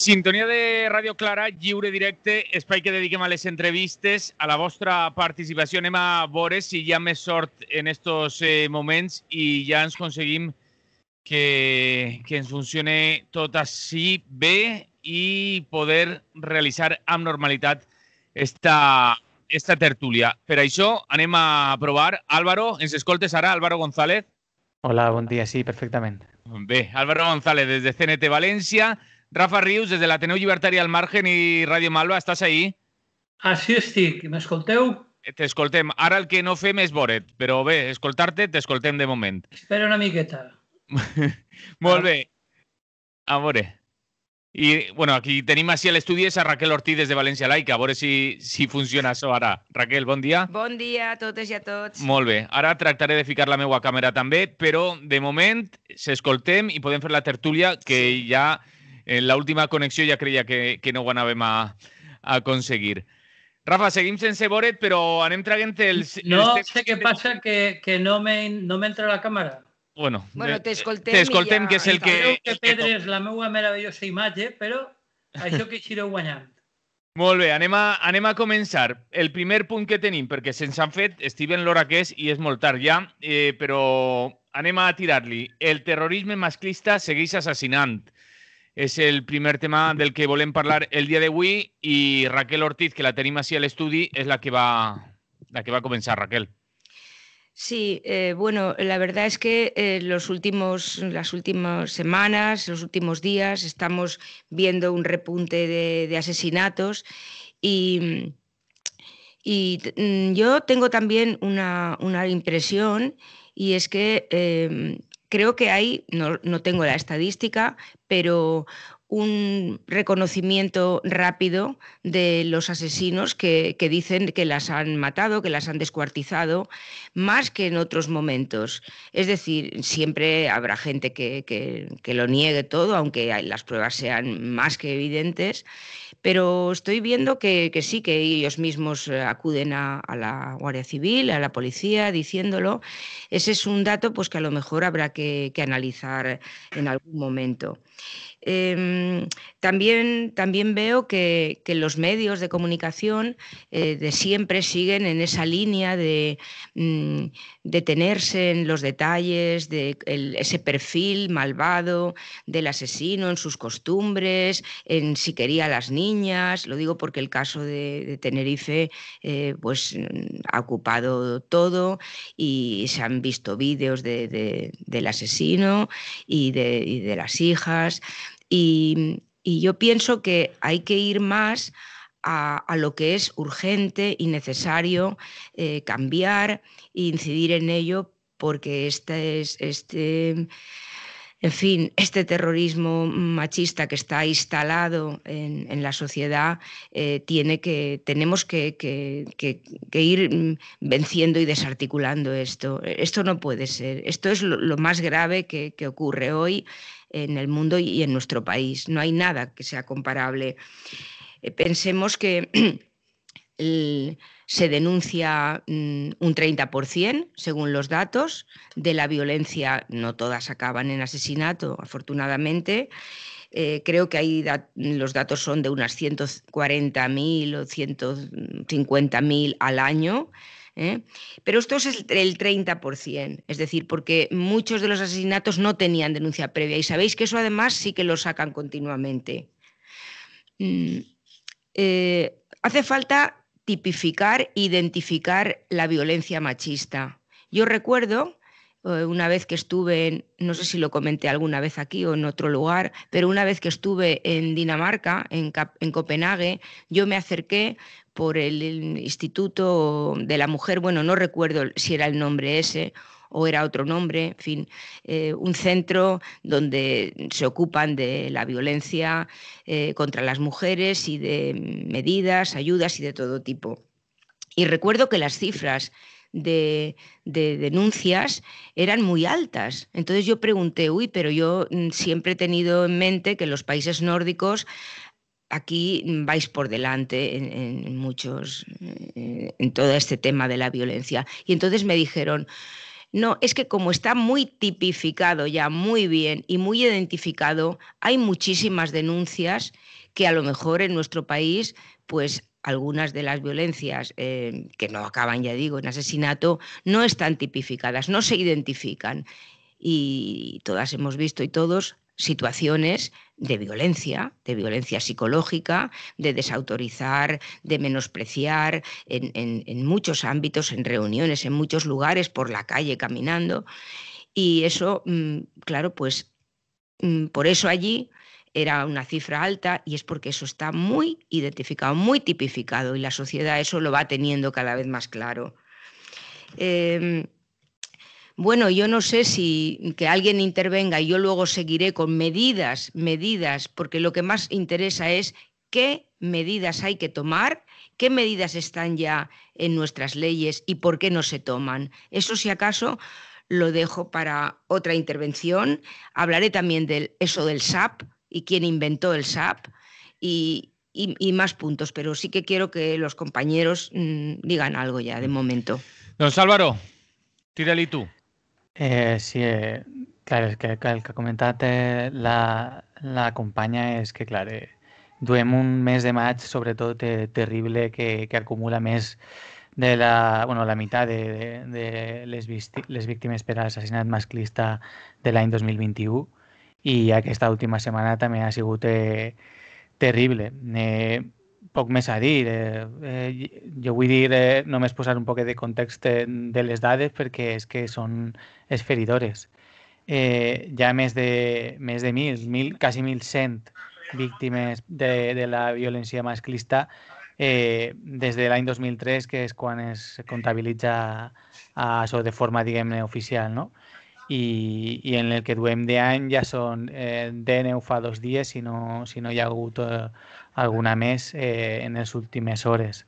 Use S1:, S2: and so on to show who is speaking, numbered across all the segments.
S1: Sintonia de Ràdio Clara, lliure directe, espai que dediquem a les entrevistes, a la vostra participació. Anem a veure si hi ha més sort en aquests eh, moments i ja ens aconseguim que, que ens funcione tot així bé i poder realitzar amb normalitat esta, esta tertúlia. Per això anem a provar. Álvaro, ens escoltes ara? Álvaro González?
S2: Hola, bon dia. Sí, perfectament.
S1: Bé, Álvaro González, des de CNT València, Rafa Rius, des de l'Ateneu Llibertari al Margen i Ràdio Malva, estàs ahí? Ah, sí, estic. M'escolteu? T'escoltem. Ara el que no fem és vore't, però bé, escoltar-te, t'escoltem de moment.
S3: Espera una miqueta.
S1: Molt bé. A veure. I, bueno, aquí tenim així a l'estudi a Raquel Ortiz des de València Laica. A veure si, si funciona això ara. Raquel, bon dia.
S4: Bon dia a totes i a tots.
S1: Molt bé. Ara tractaré de ficar la meva càmera també, però de moment s'escoltem i podem fer la tertúlia que sí. ja en la última connexió ja creia que, que no ho anàvem a, a aconseguir. Rafa, seguim sense veure't,
S3: però anem traguent els... No els sé què passa, que, que no m'entra no entra la càmera. Bueno, bueno eh, t'escoltem T'escoltem, ja... que és el que... Sabeu que Pedro és la meva meravellosa imatge, però això que eixireu guanyant.
S1: Molt bé, anem a, anem a començar. El primer punt que tenim, perquè sense han fet, Steven l'hora que és i és molt tard ja, eh, però anem a tirar-li. El terrorisme masclista segueix assassinant. Es el primer tema del que a hablar el día de hoy y Raquel Ortiz, que la tenemos así al estudio, es la que va, la que va Raquel.
S4: Sí, eh, bueno, la verdad es que eh, los últimos, las últimas semanas, los últimos días, estamos viendo un repunte de, asesinatos y, mm, yo tengo también una, impresión y es que em, creo que hay, no, no tengo la estadística, pero un reconocimiento rápido de los asesinos que, dicen que las han matado, que las han descuartizado, más que en otros momentos. Es decir, siempre habrá gente que, lo niegue todo, aunque las pruebas sean más que evidentes, pero estoy viendo que, sí, que ellos mismos eh, acuden a, la Guardia Civil, a la policía, diciéndolo. Ese es un dato pues, que a lo mejor habrá que, analizar en algún momento. Em, Em, también, también veo que, los medios de comunicación eh, de siempre siguen en esa línea de mm, detenerse en los detalles, de ese perfil malvado del asesino, en sus costumbres, en si quería a las niñas. Lo digo porque el caso de, Tenerife eh, pues, mm, ha ocupado todo y se han visto vídeos del asesino y de las hijas. Y, yo pienso que hay que ir más a, lo que es urgente y necesario eh, cambiar e incidir en ello porque este, es, este en fin, este terrorismo machista que está instalado en, la sociedad, eh, tiene que, tenemos que, ir mm, venciendo y desarticulando esto. Esto no puede ser. Esto es lo, más grave que, ocurre hoy en el mundo y en nuestro país. No hay nada que sea comparable. Eh, pensemos que... se denuncia mm, un 30%, según los datos, de la violencia. No todas acaban en asesinato, afortunadamente. Eh, creo que ahí los datos son de unas 140.000 o 150.000 al año. ¿eh? Pero esto es el, 30%, es decir, porque muchos de los asesinatos no tenían denuncia previa y sabéis que eso además sí que lo sacan continuamente. Mm, eh, hace falta tipificar, identificar la violencia machista. Yo recuerdo eh, una vez que estuve, en, no sé si lo comenté alguna vez aquí o en otro lugar, pero una vez que estuve en Dinamarca, en, en Copenhague, yo me acerqué por el Instituto de la Mujer, bueno, no recuerdo si era el nombre ese, o era otro nombre, en fin, eh, un centro donde se ocupan de la violencia eh, contra las mujeres y de medidas, ayudas y de todo tipo. Y recuerdo que las cifras de, denuncias eran muy altas. Entonces yo pregunté, uy, pero yo mm, siempre he tenido en mente que los países nórdicos aquí vais por delante en muchos, eh, en todo este tema de la violencia. Y entonces me dijeron, no, es que como está muy tipificado ya, muy bien y muy identificado, hay muchísimas denuncias que a lo mejor en nuestro país, pues algunas de las violencias eh, que no acaban, ya digo, en asesinato, no están tipificadas, no se identifican. Y todas hemos visto y todos situaciones de violencia, de violencia psicológica, de desautorizar, de menospreciar en, muchos ámbitos, en reuniones, en muchos lugares, por la calle, caminando. Y eso, mm, claro, pues mm, por eso allí era una cifra alta y es porque eso está muy identificado, muy tipificado y la sociedad eso lo va teniendo cada vez más claro. Em, bueno, yo no sé si que alguien intervenga y yo luego seguiré con medidas, medidas, porque lo que más interesa es qué medidas hay que tomar, qué medidas están ya en nuestras leyes y por qué no se toman. Eso si acaso lo dejo para otra intervención. Hablaré también del eso del SAP y quién inventó el SAP y, más puntos, pero sí que quiero que los compañeros mm, digan algo ya de momento. Don Álvaro, tírale tú.
S2: Eh, sí, eh, clar, és que, que el que ha comentat eh, la, la companya és que, clar, eh, duem un mes de maig, sobretot, eh, terrible, que, que acumula més de la, bueno, la meitat de, de, de les, les víctimes per a l'assassinat masclista de l'any 2021 i aquesta última setmana també ha sigut eh, terrible. Eh, poc més a dir. Eh, eh, jo vull dir eh, només posar un poc de context eh, de, les dades perquè és que són esferidores. Eh, hi ha més de, més de 1.000, mil, quasi 1.100 víctimes de, de la violència masclista eh, des de l'any 2003, que és quan es comptabilitza a, a, de forma, diguem-ne, oficial, no? Eh, i, i en el que duem d'any ja són eh, DNU fa dos dies, si no, si no hi ha hagut eh, alguna més eh, en les últimes hores.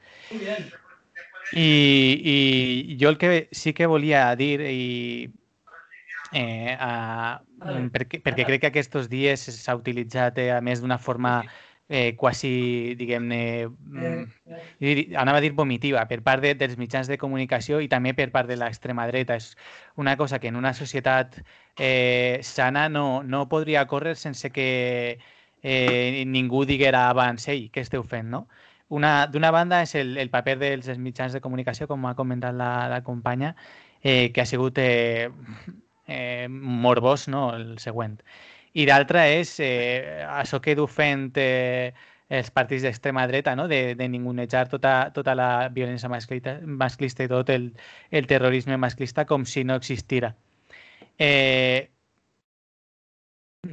S2: I, I jo el que sí que volia dir i eh, a, perquè, perquè crec que aquests dies s'ha utilitzat eh, a més d'una forma eh, quasi, diguem-ne, mm, eh. anava a dir vomitiva per part de, dels mitjans de comunicació i també per part de l'extrema dreta. És una cosa que en una societat eh, sana no, no podria córrer sense que eh, ningú diguera abans, ei, què esteu fent, no? D'una banda és el, el paper dels mitjans de comunicació, com ha comentat la, la companya, eh, que ha sigut eh, eh, morbós no? el següent i l'altra és eh, això que du fent eh, els partits d'extrema dreta, no? de, de ningunejar tota, tota la violència masclista, masclista i tot el, el terrorisme masclista com si no existira. Eh,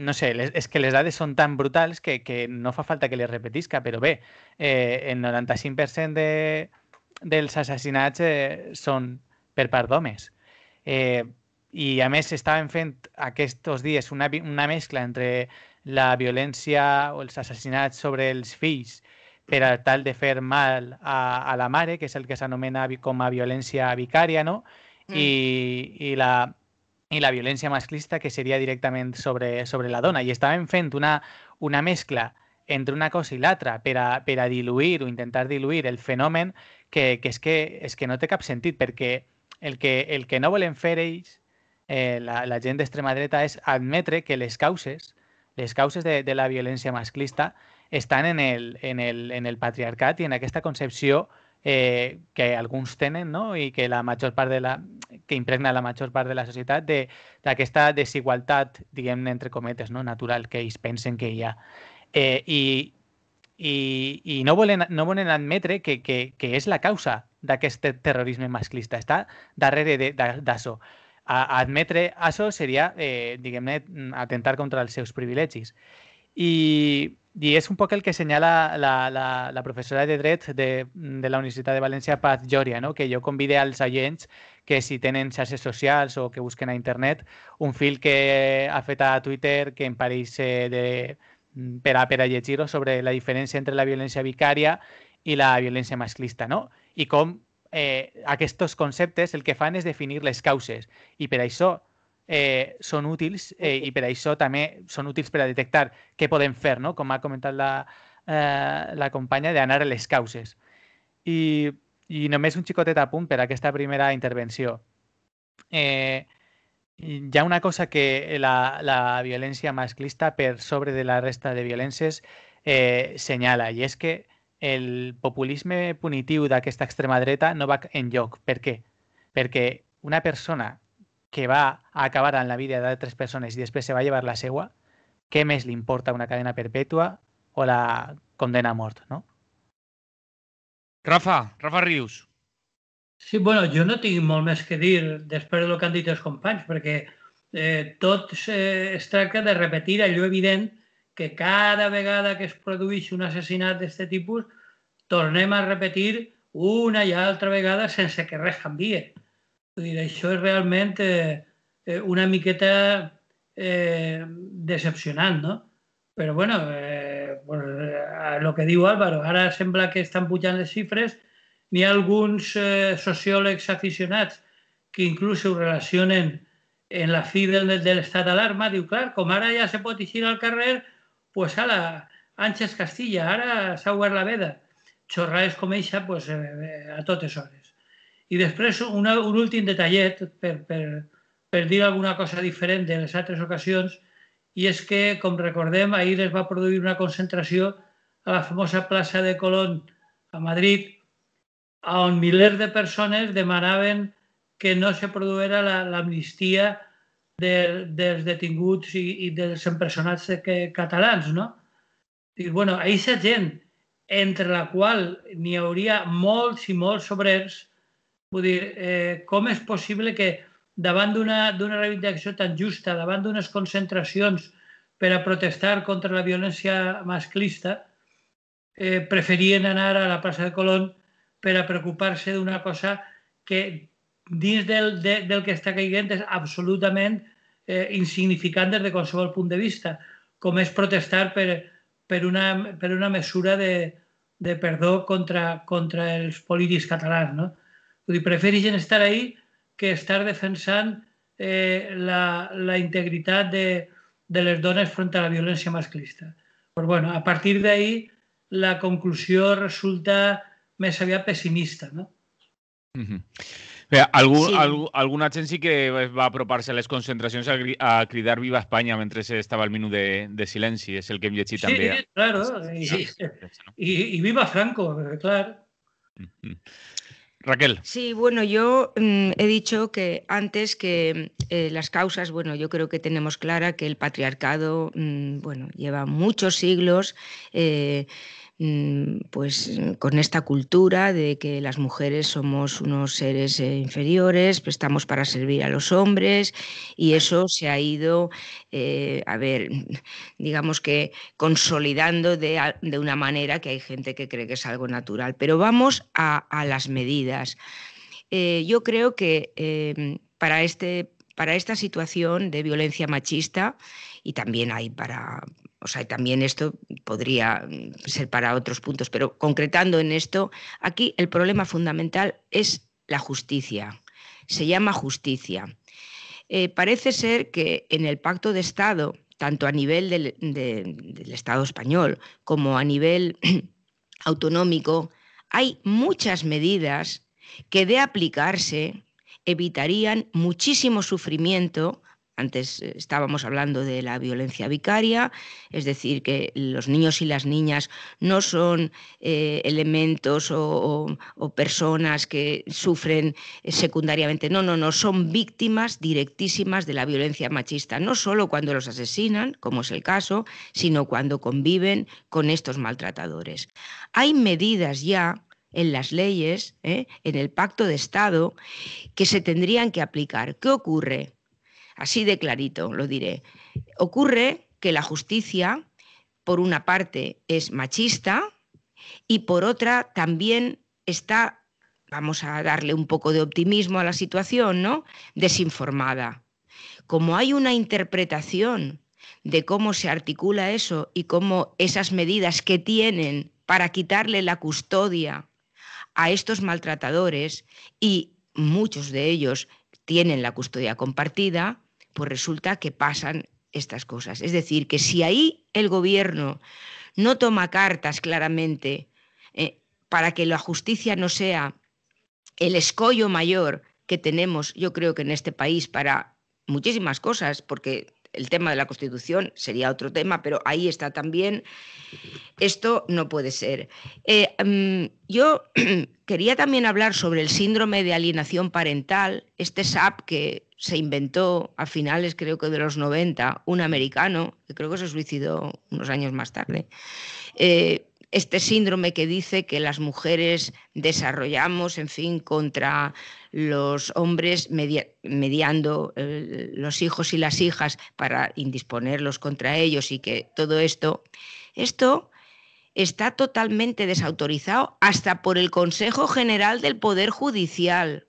S2: no sé, les, és que les dades són tan brutals que, que no fa falta que les repetisca, però bé, eh, el 95% de, dels assassinats eh, són per part d'homes. Eh, i a més estaven fent aquests dies una, una mescla entre la violència o els assassinats sobre els fills per tal de fer mal a, a la mare, que és el que s'anomena com a violència vicària, no? Mm. I, i, la, i la violència masclista, que seria directament sobre, sobre la dona. I estaven fent una, una mescla entre una cosa i l'altra per, a, per a diluir o intentar diluir el fenomen que, que, és que és que no té cap sentit, perquè el que, el que no volen fer ells eh, la, la, gent d'extrema dreta és admetre que les causes, les causes de, de la violència masclista estan en el, en, el, en el patriarcat i en aquesta concepció eh, que alguns tenen no? i que la major part de la, que impregna la major part de la societat d'aquesta de, desigualtat, diguem entre cometes, no? natural que ells pensen que hi ha. Eh, i, i, i no, volen, no volen admetre que, que, que és la causa d'aquest terrorisme masclista. Està darrere d'això. De, de, a, admetre això seria, eh, diguem-ne, atentar contra els seus privilegis. I, i és un poc el que senyala la, la, la professora de dret de, de la Universitat de València, Paz Lloria, no? que jo convide als agents que si tenen xarxes socials o que busquen a internet un fil que ha fet a Twitter que em pareix de, per a, per a llegir-ho sobre la diferència entre la violència vicària i la violència masclista, no? I com eh, aquests conceptes el que fan és definir les causes i per això eh, són útils eh, i per això també són útils per a detectar què podem fer, no? com ha comentat la, eh, la companya, d'anar a les causes. I, I només un xicotet a punt per a aquesta primera intervenció. Eh, hi ha una cosa que la, la violència masclista per sobre de la resta de violències eh, senyala i és que el populisme punitiu d'aquesta extrema dreta no va en lloc. Per què? Perquè una persona que va a acabar en la vida d'altres persones i després se va llevar la seua, què més li importa una cadena perpètua o la condena a mort, no?
S3: Rafa, Rafa Rius. Sí, bueno, jo no tinc molt més que dir després del que han dit els companys, perquè eh, tot eh, es tracta de repetir allò evident que cada vegada que es produeix un assassinat d'aquest tipus tornem a repetir una i altra vegada sense que res canvie. dir, això és realment eh, eh, una miqueta eh, decepcionant, no? Però, bueno, eh, pues, eh, lo que diu Álvaro, ara sembla que estan pujant les xifres, n'hi ha alguns eh, sociòlegs aficionats que inclús ho relacionen en la fi del, de l'estat d'alarma, diu, clar, com ara ja se pot eixir al carrer, pues ala, Àngels Castilla, ara s'ha obert la veda. Xorraes com eixa, pues, eh, eh, a totes hores. I després una, un últim detallet per, per, per dir alguna cosa diferent de les altres ocasions i és que, com recordem, ahir es va produir una concentració a la famosa plaça de Colón a Madrid on milers de persones demanaven que no se produera l'amnistia la, de, dels detinguts i, i dels empresonats que, catalans, no? I, bueno, aquesta gent entre la qual n'hi hauria molts i molts obrers, vull dir, eh, com és possible que davant d'una reivindicació tan justa, davant d'unes concentracions per a protestar contra la violència masclista, eh, preferien anar a la plaça de Colón per a preocupar-se d'una cosa que dins del, de, del que està caient és absolutament eh, insignificant des de qualsevol punt de vista, com és protestar per, per, una, per una mesura de, de perdó contra, contra els polítics catalans. No? Vull dir, prefereixen estar ahí que estar defensant eh, la, la integritat de, de les dones front a la violència masclista. Però bueno, a partir d'ahir la conclusió resulta més aviat pessimista. No?
S1: Mm -hmm. alguna chensi que va a aproparse a las concentraciones a, a cridar Viva España mientras estaba el minuto de, silencio, es es el que hem también... sí,
S3: claro, y Viva Franco, claro.
S1: Raquel.
S4: Sí, bueno, yo mm, he dicho que antes que mm, eh, las causas, bueno, yo creo que tenemos clara que el patriarcado, mm, bueno, lleva muchos siglos. Eh, Mm, pues mm, con esta cultura de que las mujeres somos unos seres eh, inferiores, estamos para servir a los hombres y eso se ha ido, eh, a ver, digamos que consolidando de, una manera que hay gente que cree que es algo natural. Pero vamos a, las medidas. Eh, yo creo que em, para este para esta situación de violencia machista y también hay para, o sea, también esto podría mm, ser para otros puntos, pero concretando en esto, aquí el problema fundamental es la justicia. Se llama justicia. Eh, parece ser que en el pacto de Estado, tanto a nivel del Estado español como a nivel autonómico, hay muchas medidas que de aplicarse evitarían muchísimo sufrimiento antes eh, estábamos hablando de la violencia vicaria, es decir, que los niños y las niñas no son eh, elementos o, personas que sufren eh, secundariamente, no, no, no, son víctimas directísimas de la violencia machista, no solo cuando los asesinan, como es el caso, sino cuando conviven con estos maltratadores. Hay medidas ya en las leyes, en el pacto de Estado, que se tendrían que aplicar. ¿Qué ocurre? Así de clarito lo diré. Ocurre que la justicia, por una parte, es machista y por otra también está, vamos a darle un poco de optimismo a la situación, ¿no? Desinformada. Como hay una interpretación de cómo se articula eso y cómo esas medidas que tienen para quitarle la custodia a estos maltratadores y muchos de ellos tienen la custodia compartida, pues resulta que pasan estas cosas. Es decir, que si ahí el gobierno no toma cartas claramente eh, para que la justicia no sea el escollo mayor que tenemos, yo creo que en este país para muchísimas cosas, porque el tema de la Constitución sería otro tema, pero ahí está también. Esto no puede ser. Eh, mm, yo quería también hablar sobre el síndrome de alienación parental, este SAP que se inventó a finales, creo que de los 90, un americano, que creo que se suicidó unos años más tarde. Eh, este síndrome que dice que las mujeres desarrollamos, en fin, contra los hombres mediando eh, los hijos y las hijas para indisponerlos contra ellos y que todo esto, esto está totalmente desautorizado hasta por el Consejo General del Poder Judicial,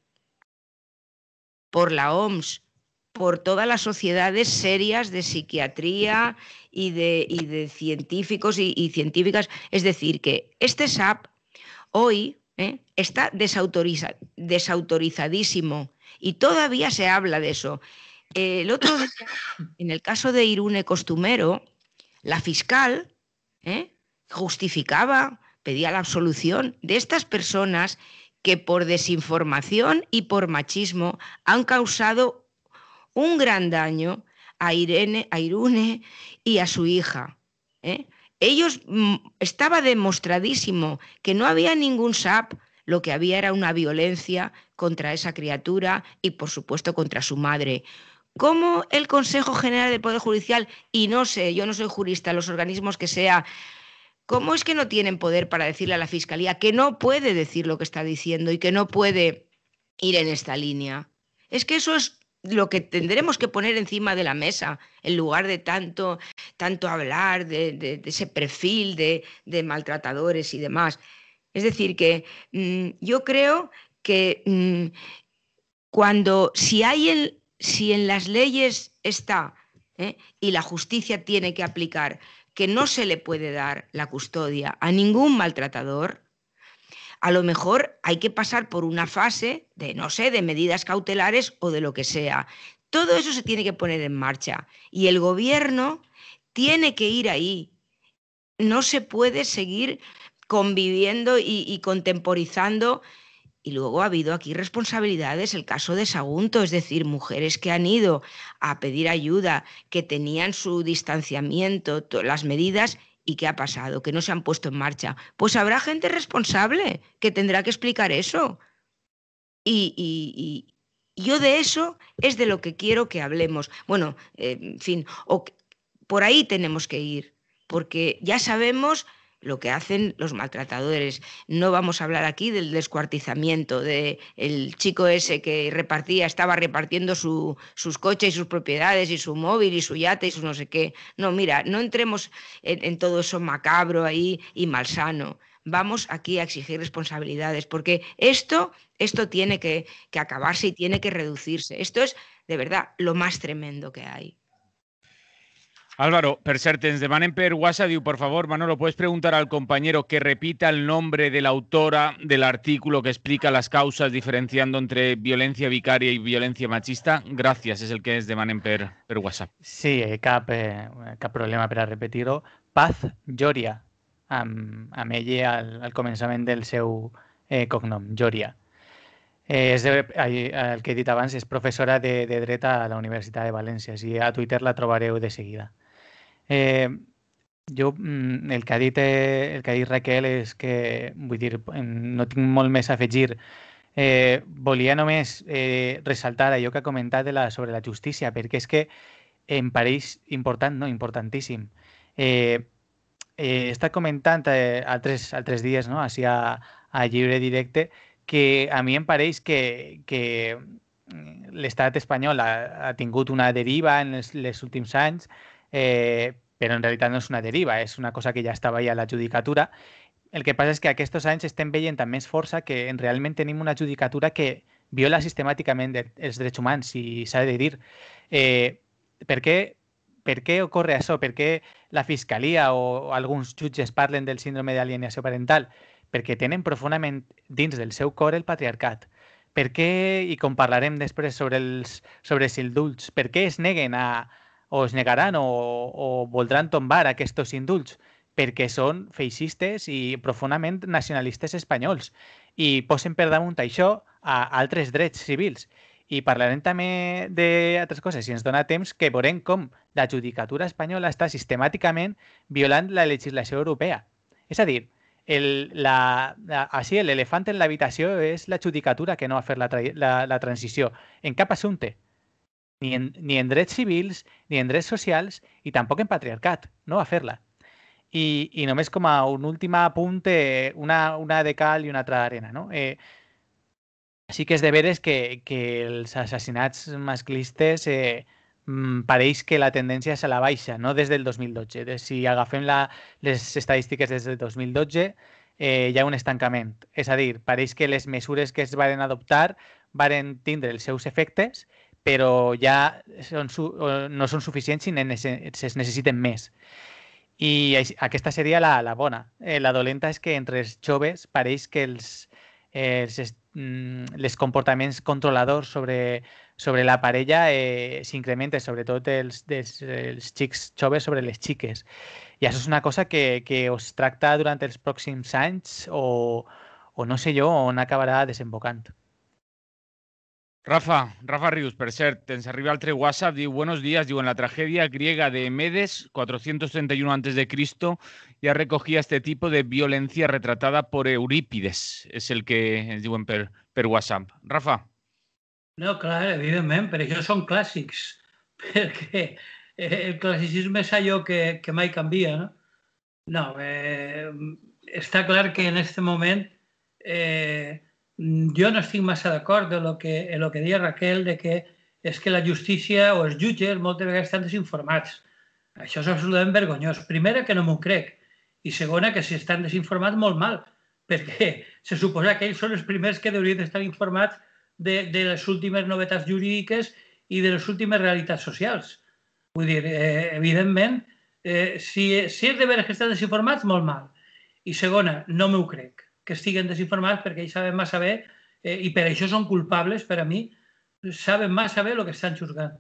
S4: por la OMS, por todas las sociedades serias de psiquiatría y de, científicos y, científicas. Es decir, que este SAP hoy ¿eh? está desautoriza, desautorizadísimo y todavía se habla de eso. El otro en el caso de Irune Costumero, la fiscal ¿eh? justificaba, pedía la absolución de estas personas que por desinformación y por machismo han causado un gran daño a Irene, a Irune y a su hija. ¿eh? Ellos mm, estaba demostradísimo que no había ningún SAP, lo que había era una violencia contra esa criatura y por supuesto contra su madre. ¿Cómo el Consejo General del Poder Judicial, y no sé, yo no soy jurista, los organismos que sea, cómo es que no tienen poder para decirle a la Fiscalía que no puede decir lo que está diciendo y que no puede ir en esta línea? Es que eso es lo que tendremos que poner encima de la mesa, en lugar de tanto, tanto hablar de, ese perfil de, maltratadores y demás. Es decir, que mm, yo creo que mm, cuando, si, hay el, si en las leyes está ¿eh? y la justicia tiene que aplicar que no se le puede dar la custodia a ningún maltratador, a lo mejor hay que pasar por una fase de, no sé, de medidas cautelares o de lo que sea. Todo eso se tiene que poner en marcha y el gobierno tiene que ir ahí. No se puede seguir conviviendo y, contemporizando. Y luego ha habido aquí responsabilidades, el caso de Sagunto, es decir, mujeres que han ido a pedir ayuda, que tenían su distanciamiento, las medidas ¿Y qué ha pasado? Que no se han puesto en marcha. Pues habrá gente responsable que tendrá que explicar eso. Y, y, yo de eso es de lo que quiero que hablemos. Bueno, eh, en fin, o, por ahí tenemos que ir, porque ya sabemos lo que hacen los maltratadores. No vamos a hablar aquí del descuartizamiento, del el chico ese que repartía, estaba repartiendo sus coches y sus propiedades y su móvil y su yate y su no sé qué. No, mira, no entremos en, todo eso macabro ahí y malsano vamos aquí a exigir responsabilidades, porque esto, esto tiene que, acabarse y tiene que reducirse. Esto es de verdad lo más tremendo que hay.
S1: Álvaro, per de demanen per WhatsApp, por favor, Manolo, ¿puedes preguntar al compañero que repita el nombre de la autora del artículo que explica las causas diferenciando entre violencia vicaria y violencia machista? Gracias, es el que es de per, WhatsApp.
S2: Sí, eh, eh, cap, problema para repetirlo. Paz Lloria, a al, al del seu eh, cognom, Lloria. Eh, de, el que he dit Profesora de, de a la Universitat de València. Si a Twitter la trobareu de seguida. Eh, jo, mm, el que ha dit, eh, el que ha dit Raquel és que, vull dir, no tinc molt més a afegir. Eh, volia només eh, ressaltar allò que ha comentat de la, sobre la justícia, perquè és que em pareix important, no? importantíssim. Eh, eh, he estat comentant eh, altres, altres dies, no? Així a, a lliure directe, que a mi em pareix que, que mm, l'estat espanyol ha, ha tingut una deriva en els, els últims anys eh, però en realitat no és una deriva, és una cosa que ja estava ahí a la judicatura. El que passa és que aquests anys estem veient amb més força que en realment tenim una judicatura que viola sistemàticament els drets humans, si s'ha de dir. Eh, per, què, per què ocorre això? Per què la Fiscalia o alguns jutges parlen del síndrome d'alienació parental? Perquè tenen profundament dins del seu cor el patriarcat. Per què, i com parlarem després sobre els, sobre els indults, per què es neguen a, o es negaran o, o voldran tombar aquests indults perquè són feixistes i profundament nacionalistes espanyols i posen per damunt això a altres drets civils. I parlarem també d'altres coses, si ens dona temps, que veurem com la judicatura espanyola està sistemàticament violant la legislació europea. És a dir, el, la, la, així l'elefant en l'habitació és la judicatura que no ha fet la, la, la transició en cap assumpte ni en, ni en drets civils, ni en drets socials i tampoc en patriarcat. No va fer-la. I, I només com a un últim apunt, una, una de cal i una altra d'arena. No? Eh, sí que és de veres que, que els assassinats masclistes eh, mm, pareix que la tendència és a la baixa, no des del 2012. De, si agafem la, les estadístiques des del 2012, eh, hi ha un estancament. És a dir, pareix que les mesures que es varen adoptar varen tindre els seus efectes però ja són, no són suficients i es necessiten més. I aquesta seria la, la bona. Eh, la dolenta és que entre els joves pareix que els, eh, els, mm, les comportaments controladors sobre, sobre la parella eh, s'incrementen, sobretot els, dels, els xics joves sobre les xiques. I això és una cosa que, que us tracta durant els pròxims anys o, o no sé jo on acabarà desembocant.
S1: Rafa, Rafa Rius, Perser, ens arriba al WhatsApp, diu, buenos días, digo, en la tragedia griega de Medes, 431 a.C., ya recogía este tipo de violencia retratada por Eurípides, es el que digo per, per WhatsApp. Rafa.
S3: No, claro, evidentment, pero ellos son clásicos, porque el clasicismo es algo que, que cambia. no? No, eh, claro que en este momento eh, Mm, jo no estic massa d'acord amb lo que, el que deia Raquel, de que és que la justícia o els jutges moltes vegades estan desinformats. Això és absolutament vergonyós. Primera, que no m'ho crec. I segona, que si estan desinformats, molt mal, perquè se suposa que ells són els primers que haurien d'estar informats de, de les últimes novetats jurídiques i de les últimes realitats socials. Vull dir, eh, evidentment, eh, si, si és de veres que estan desinformats, molt mal. I segona, no m'ho crec que estiguen desinformats perquè ells saben massa bé eh, i per això són culpables per a mi, saben massa bé el que estan juzgant.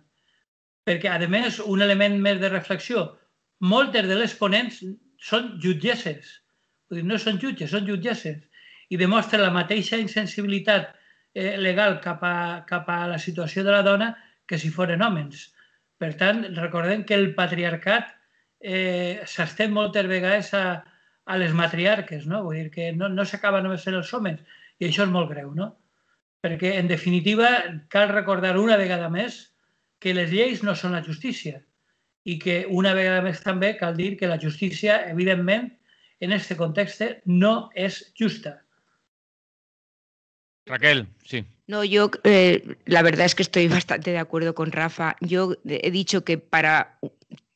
S3: Perquè, a més, un element més de reflexió, moltes de les ponents són jutgesses. Vull dir, no són jutges, són jutgesses. I demostren la mateixa insensibilitat eh, legal cap a, cap a la situació de la dona que si foren homes. Per tant, recordem que el patriarcat eh, s'estén moltes vegades a, a les matriarques, no? Vull dir que no, no s'acaba només fent els homes, i això és molt greu, no? Perquè, en definitiva, cal recordar una vegada més que les lleis no són la justícia i que una vegada més també cal dir que la justícia, evidentment, en aquest context no és justa.
S1: Raquel, sí.
S3: No,
S4: yo eh, la verdad es que estoy bastante de acuerdo con Rafa. Yo he dicho que para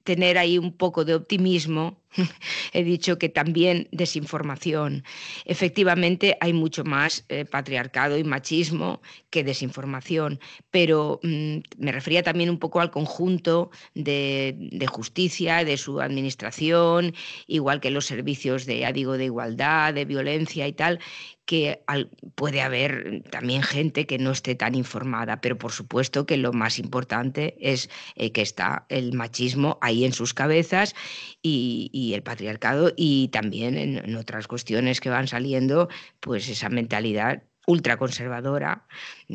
S4: tener ahí un poco de optimismo, He dicho que también desinformación. Efectivamente, hay mucho más eh, patriarcado y machismo que desinformación, pero mm, me refería también un poco al conjunto de, justicia, de su administración, igual que los servicios de, de igualdad, de violencia y tal, que puede haber también gente que no esté tan informada, pero por supuesto que lo más importante es eh, que está el machismo ahí en sus cabezas y el patriarcado y también en, otras cuestiones que van saliendo, pues esa mentalidad ultraconservadora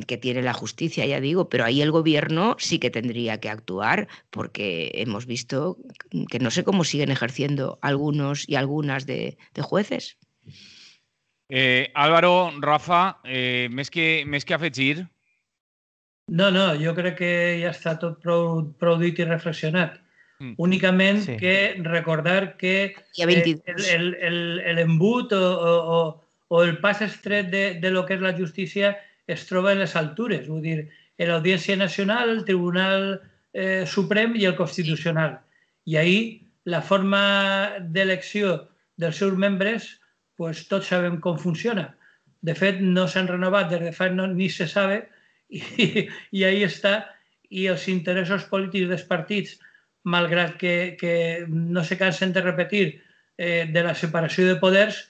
S4: que tiene la justicia, ya digo, pero ahí el gobierno sí que tendría que actuar porque hemos visto que no sé cómo siguen ejerciendo algunos y algunas de, jueces.
S1: Eh, Álvaro, Rafa, eh, ¿me es que, me es que
S3: No, no, yo creo que ya está todo producido y reflexionar Mm. Únicament sí. que recordar que eh, el, el, el, el embut o, o, o el pas estret de, de lo que és la justícia es troba en les altures, vull dir, en l'Audiència Nacional, el Tribunal eh, Suprem i el Constitucional. I ahir la forma d'elecció dels seus membres, pues, tots sabem com funciona. De fet, no s'han renovat, des de fa no, ni se sabe, i, i ahir està, i els interessos polítics dels partits malgrat que, que no se cansen de repetir eh, de la separació de poders,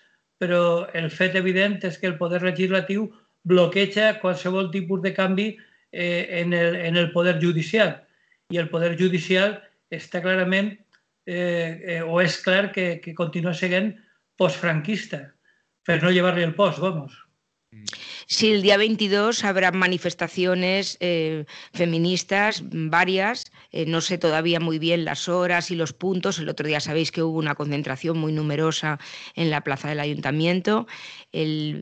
S3: però el fet evident és que el poder legislatiu bloqueja qualsevol tipus de canvi eh, en, el, en el poder judicial. I el poder judicial està clarament, eh, eh, o és clar que, que continua seguint postfranquista, per no llevar-li el post, vamos.
S4: Sí, el día 22 habrá manifestaciones eh, feministas, varias. Eh, no sé todavía muy bien las horas y los puntos. El otro día sabéis que hubo una concentración muy numerosa en la plaza del ayuntamiento.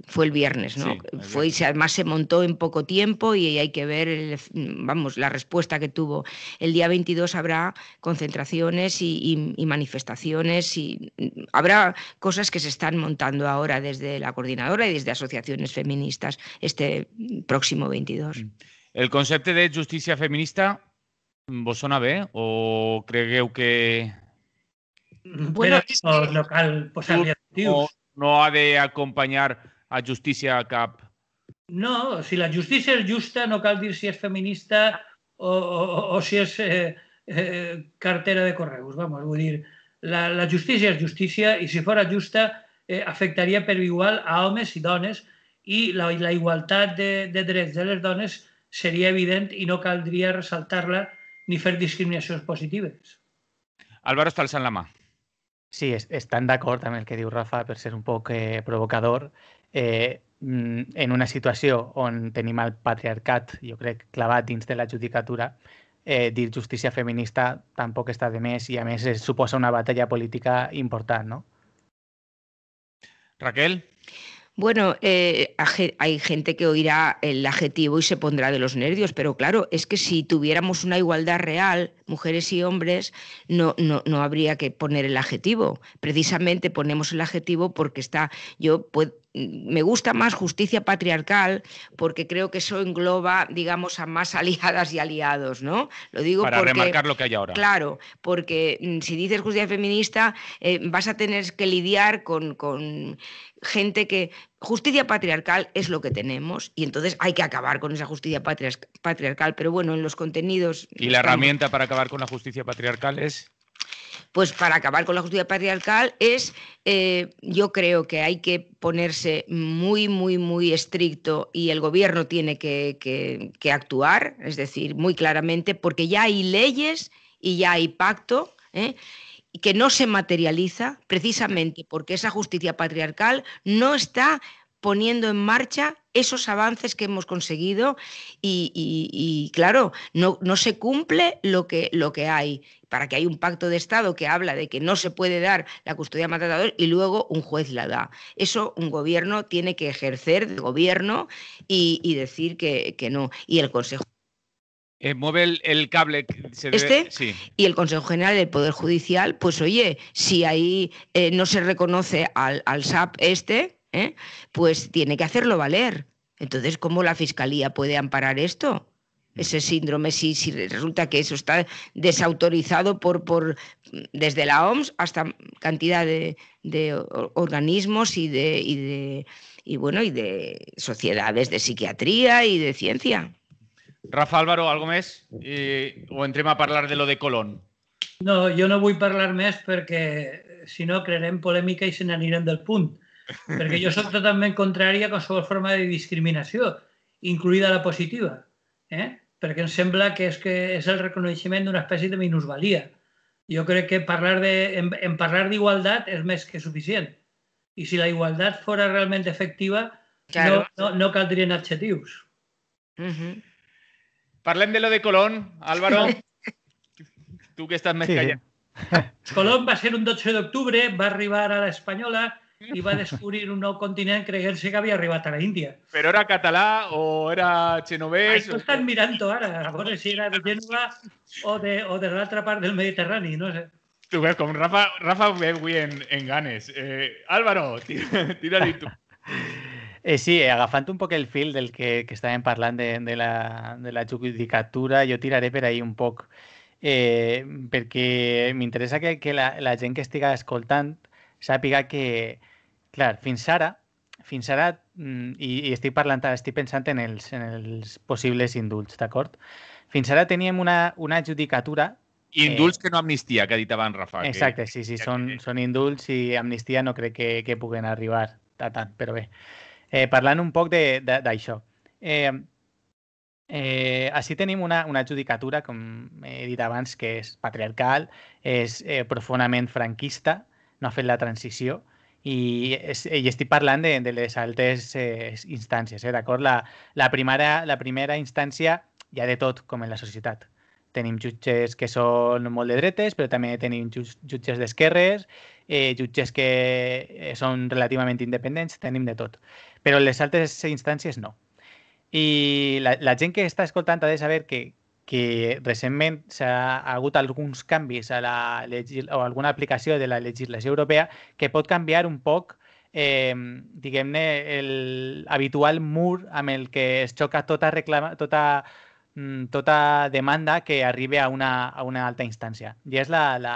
S4: fue el viernes, ¿no? fue y además se montó en poco tiempo y hay que ver, vamos, la respuesta que tuvo. El día 22 habrá concentraciones y, y manifestaciones y mm, habrá cosas que se están montando ahora desde la coordinadora y desde asociaciones feministas este próximo 22. Mm.
S1: El concepte de justícia feminista vos sona bé o cregueu que...
S3: Bueno, Però no cal posar-li No,
S1: no ha d'acompanyar a justícia a cap...
S3: No, si la justícia és justa no cal dir si és feminista o, o, o si és eh, eh, cartera de correus. Vamos, vull dir, la, la justícia és justícia i si fora justa eh, afectaria per igual a homes i dones i la, la igualtat de, de drets de les dones seria evident i no caldria ressaltar-la ni fer discriminacions positives.
S1: Álvaro està alçant la mà.
S2: Sí, es, estan d'acord amb el que diu Rafa per ser un poc eh, provocador. Eh, mm, en una situació on tenim el patriarcat, jo crec, clavat dins de la judicatura, eh, dir justícia feminista tampoc està de més i a més es eh, suposa una batalla política important, no? Raquel? Bueno, eh, hay gente que oirá el adjetivo y
S4: se pondrá de los nervios, pero claro, es que si tuviéramos una igualdad real, mujeres y hombres, no, no, habría que poner el adjetivo. Precisamente ponemos el adjetivo porque está, yo me gusta más justicia patriarcal porque creo que eso engloba, digamos, a más aliadas y aliados, ¿no? Lo digo Para remarcar lo que hay ahora. Claro, porque mm, si dices justicia feminista, eh, vas a tener que lidiar con, con gente que justicia patriarcal es lo que tenemos y entonces hay que acabar con esa justicia patriarcal, pero bueno, en los contenidos... ¿Y la herramienta
S1: para acabar con la justicia patriarcal
S4: es? Pues para acabar con la justicia patriarcal es, eh, yo creo que hay que ponerse muy, muy, muy estricto y el gobierno tiene que, que actuar, es decir, muy claramente, porque ya hay leyes y ya hay pacto ¿Eh? y que no se materializa precisamente porque esa justicia patriarcal no está poniendo en marcha esos avances que hemos conseguido y, claro, no, no, se cumple lo que, lo que hay. Para que hay un pacto de Estado que habla de que no se puede dar la custodia matador y luego un juez la da. Eso un gobierno tiene que ejercer de gobierno y, decir que, que no. Y el Consejo
S1: eh, mueve el, cable. este
S4: y el Consejo General del Poder Judicial, pues oye, si ahí eh, no se reconoce al, SAP este, ¿eh? pues tiene que hacerlo valer. Entonces, ¿cómo la Fiscalía puede amparar esto? Ese síndrome, si, resulta que eso está desautorizado por, por desde la OMS hasta cantidad de, organismos y de, bueno y de sociedades de psiquiatría y de ciencia.
S1: Rafa Álvaro, algo més? I, o entrem a parlar de lo de Colón?
S3: No, jo no vull parlar més perquè eh, si no crearem polèmica i se n'anirem del punt. Perquè jo sóc totalment contrari a qualsevol forma de discriminació, incluïda la positiva. Eh? Perquè em sembla que és, que és el reconeixement d'una espècie de minusvalia. Jo crec que parlar de, en, en parlar d'igualtat és més que suficient. I si la igualtat fora realment efectiva, claro. no, no, no caldrien adjectius. Uh mhm. -huh. Parlem de lo de Colón, Álvaro. Tú que estás más Colón va a ser un 12 de octubre, va a arribar a la española y va a descubrir un nuevo continente, en que había arribado a la India.
S1: Pero era catalá o era
S3: xenovès? Están mirando mirando ahora, a ver si era de Génova o de, la otra parte del Mediterráneo. no sé. ves con Rafa, Rafa ve en, ganes. Eh, Álvaro,
S1: tira tú.
S2: Eh, sí, eh, agafant un poc el fil del que, que estàvem parlant de, de, la, de la judicatura, jo tiraré per ahir un poc, eh, perquè m'interessa que, que la, la gent que estiga escoltant sàpiga que, clar, fins ara, fins ara, mm, i, i estic parlant, estic pensant en els, en els possibles indults, d'acord? Fins ara teníem una, una judicatura Indults eh, que no
S1: amnistia, que ha dit abans Rafa. Exacte,
S2: que, sí, sí, que, són, que... són indults i amnistia no crec que, que puguen arribar a tant, però bé eh, parlant un poc d'això. Eh, eh, així tenim una, una judicatura, com he dit abans, que és patriarcal, és eh, profundament franquista, no ha fet la transició, i, és, i estic parlant de, de les altes eh, instàncies, eh, d'acord? La, la, primera, la primera instància hi ha de tot, com en la societat. Tenim jutges que són molt de dretes, però també tenim jutges d'esquerres, eh, jutges que eh, són relativament independents, tenim de tot però les altres instàncies no. I la, la gent que està escoltant ha de saber que, que recentment s'ha hagut alguns canvis a la o alguna aplicació de la legislació europea que pot canviar un poc eh, diguem-ne, el habitual mur amb el que es xoca tota, reclama, tota, mm, tota demanda que arribi a una, a una alta instància. I és la, la,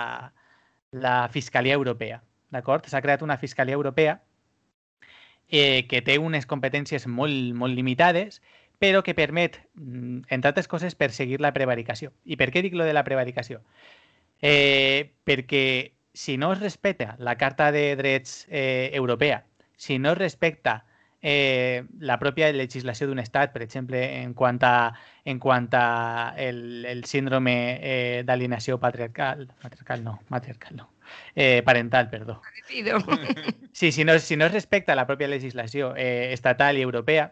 S2: la Fiscalia Europea, d'acord? S'ha creat una Fiscalia Europea eh, que té unes competències molt, molt limitades, però que permet, mm, entre altres coses, perseguir la prevaricació. I per què dic lo de la prevaricació? Eh, perquè si no es respecta la Carta de Drets eh, Europea, si no es respecta eh, la pròpia legislació d'un estat, per exemple, en quant a, en quant a el, el síndrome eh, d'alienació patriarcal, patriarcal no, matriarcal no, eh, parental, perdó. Sí, si no, si no es respecta a la pròpia legislació eh, estatal i europea,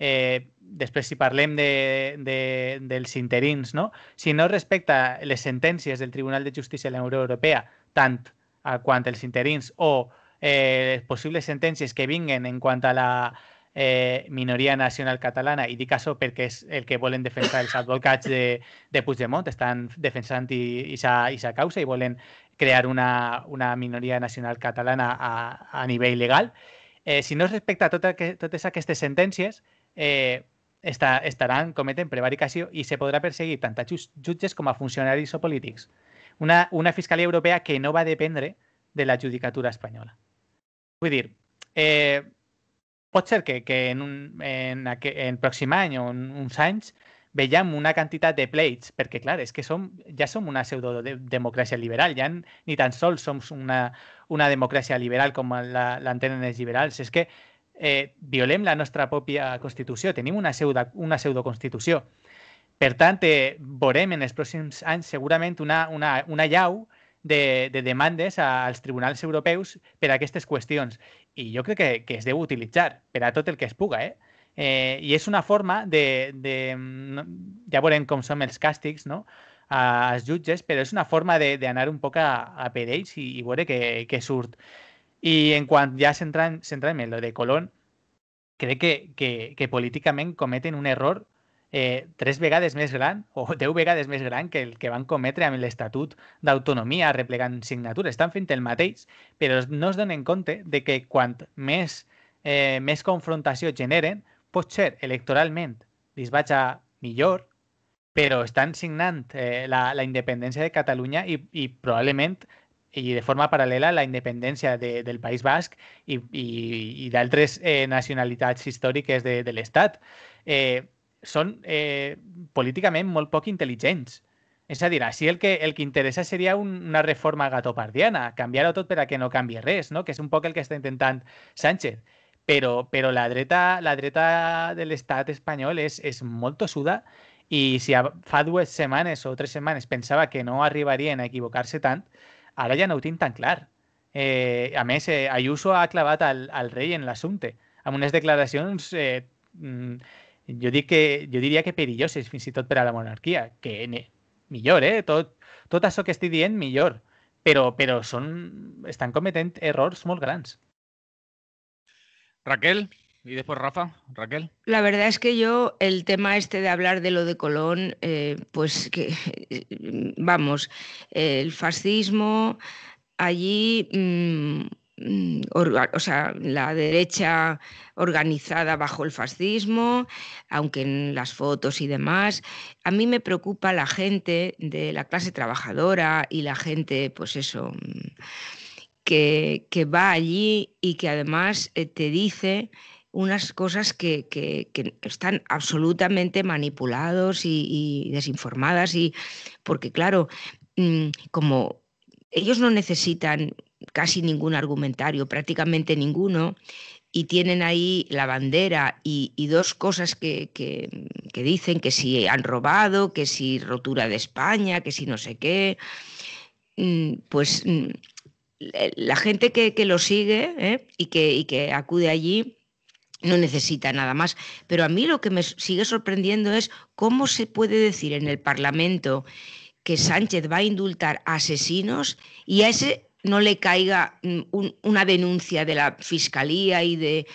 S2: eh, després si parlem de, de, dels interins, no? si no respecta les sentències del Tribunal de Justícia de la Unió Europea, tant a quant els interins o eh, les possibles sentències que vinguen en quant a la eh, minoria nacional catalana, i dic això perquè és el que volen defensar els advocats de, de Puigdemont, estan defensant i, i, sa, i sa causa i volen crear una, una minoria nacional catalana a, a nivell legal. Eh, si no es respecta tota, que, totes aquestes sentències, eh, esta, estaran cometen prevaricació i se podrà perseguir tant a jutges com a funcionaris o polítics. Una, una fiscalia europea que no va dependre de la judicatura espanyola. Vull dir, eh, pot ser que, que en, un, en, en pròxim any o en uns anys veiem una quantitat de plates, perquè clar, és que som, ja som una pseudodemocràcia liberal, ja ni tan sols som una, una democràcia liberal com l'entenen els liberals, és que eh, violem la nostra pròpia Constitució, tenim una, pseudo, una pseudoconstitució. Per tant, eh, veurem en els pròxims anys segurament una, una, una llau de, de demandes als tribunals europeus per a aquestes qüestions. I jo crec que, que es deu utilitzar per a tot el que es puga, eh? Eh, I és una forma de, de... Mm, ja veurem com són els càstigs, no? als jutges, però és una forma d'anar un poc a, a per ells i, i veure què, què surt. I en quan ja centrem en lo de Colón, crec que, que, que políticament cometen un error eh, tres vegades més gran o deu vegades més gran que el que van cometre amb l'Estatut d'Autonomia replegant signatures. Estan fent el mateix, però no es donen compte de que quant més, eh, més confrontació generen, pot ser electoralment li vaig a millor, però estan signant eh, la, la independència de Catalunya i, i probablement i de forma paral·lela la independència de, del País Basc i, i, i d'altres eh, nacionalitats històriques de, de l'Estat. Eh, són eh, políticament molt poc intel·ligents. És a dir, així el que, el que interessa seria un, una reforma gatopardiana, canviar-ho tot per a que no canvi res, no? que és un poc el que està intentant Sánchez. Pero la, dreta, del Estado español es espanyol suda y si fa dues semanas o tres semanas pensaba que no arribarían a equivocarse tanto, ahora ara no tiene tan claro. Eh, a més, eh, Ayuso ha clavata al, rey rei en el asunto. unes declaracions eh, yo mm, dic que, jo diria que perilloses fins i tot la monarquía. que mejor, millor, eh? Tot, que estoy bien millor. Pero, Pero son estan cometent errors molt grans. Raquel, y después Rafa, Raquel.
S4: La verdad es que yo el tema este de hablar de lo de Colón, eh, pues que, mm, vamos, el fascismo allí, mm, mm, o sea, la derecha organizada bajo el fascismo, aunque en las fotos y demás, a mí me preocupa la gente de la clase trabajadora y la gente, pues eso que, va allí y que además eh, te dice unas cosas que, están absolutamente manipulados y, desinformadas y porque claro, mm, como ellos no necesitan casi ningún argumentario, prácticamente ninguno, y tienen ahí la bandera y, dos cosas que, dicen que si han robado, que si rotura de España, que si no sé qué, mm, pues mm, eh, la gente que, lo sigue ¿eh? y, que, que acude allí no necesita nada más. Pero a mí lo que me sigue sorprendiendo es cómo se puede decir en el Parlamento que Sánchez va a indultar a asesinos y a ese no le caiga mm, una denuncia de la Fiscalía y de,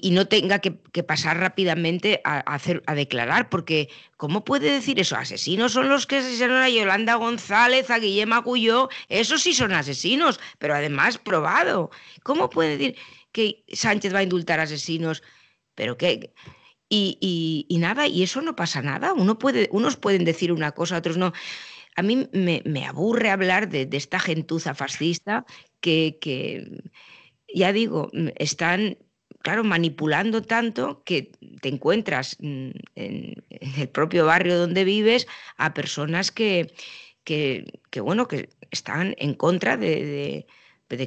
S4: y, no tenga que, pasar rápidamente a, declarar, porque ¿cómo puede decir eso? Asesinos son los que asesinaron a Yolanda González, a guillermo Cuyo? esos sí son asesinos, pero además probado. ¿Cómo puede decir que Sánchez va a indultar asesinos? Pero qué Y, nada, y eso no pasa nada. Uno puede, unos pueden decir una cosa, otros no. A mí me, aburre hablar de, esta gentuza fascista que, ya digo, están claro, manipulando tanto que te encuentras mm, en, el propio barrio donde vives a personas que, que, bueno, que están en contra de,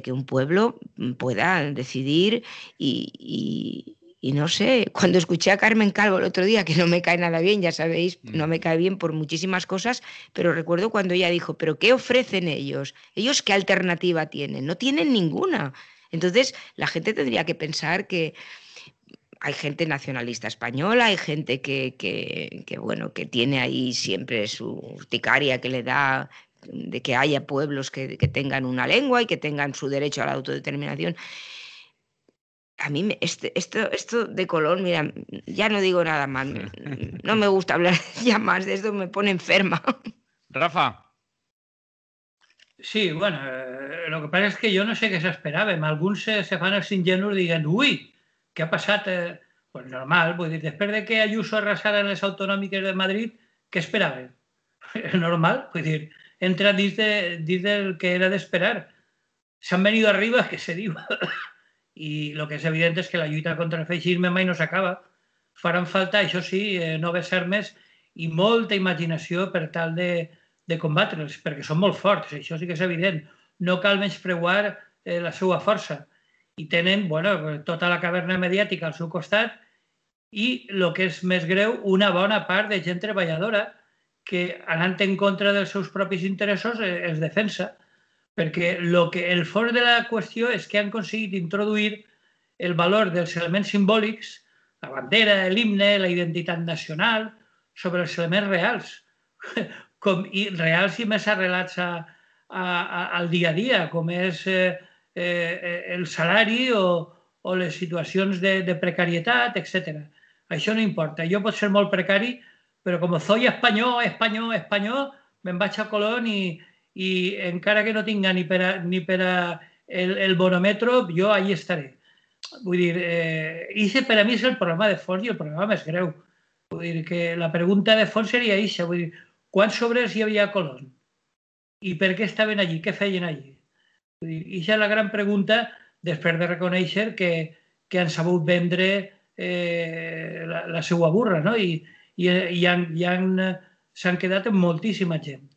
S4: que un pueblo pueda decidir y, y no sé, cuando escuché a Carmen Calvo el otro día, que no me cae nada bien, ya sabéis, no me mm. cae bien por muchísimas cosas, pero recuerdo cuando ella dijo, pero ¿qué ofrecen ellos? ¿Ellos qué alternativa tienen? No tienen ninguna. Entonces, la gente tendría que pensar que hay gente nacionalista española, hay gente que, bueno, que tiene ahí siempre su urticaria que le da de que haya pueblos que, tengan una lengua y que tengan su derecho a la autodeterminación. A mí este, esto, esto de color, mira, ya no digo nada más, no me gusta hablar ya más de esto, me pone enferma.
S3: Rafa. Sí, bueno, el eh, que passa és que jo no sé què s'esperàvem. Alguns se, se fan els ingenus dient, ui, què ha passat? Eh, pues normal, vull dir, després de que Ayuso arrasara les autonòmiques de Madrid, què esperàvem? normal, vull dir, entra dins, de, dins del que era d'esperar. S'han venit venido arriba, que se diu. I el que és evident és que la lluita contra el feixisme mai no s'acaba. Faran falta, això sí, eh, noves armes i molta imaginació per tal de, de combatre'ls, perquè són molt forts, això sí que és evident. No cal preuar eh, la seva força. I tenen bueno, tota la caverna mediàtica al seu costat i, el que és més greu, una bona part de gent treballadora que, anant en contra dels seus propis interessos, es eh, defensa. Perquè lo que, el fons de la qüestió és que han aconseguit introduir el valor dels elements simbòlics, la bandera, l'himne, la identitat nacional, sobre els elements reals com, i reals i més arrelats a, a, a, al dia a dia, com és eh, eh, eh el salari o, o les situacions de, de precarietat, etc. Això no importa. Jo pot ser molt precari, però com soy espanyol, espanyol, espanyol, me'n vaig a Colón i, i encara que no tinga ni per a, ni per a el, el bonometro, jo allà estaré. Vull dir, eh, ixe per a mi és el problema de fons i el problema més greu. Vull dir que la pregunta de fons seria ixa, vull dir, Quants obres hi havia a Colón? I per què estaven allí? Què feien allí? I és la gran pregunta després de reconèixer que, que han sabut vendre eh, la, la seva burra, no? I, i, i han, i han, s'han quedat amb moltíssima gent.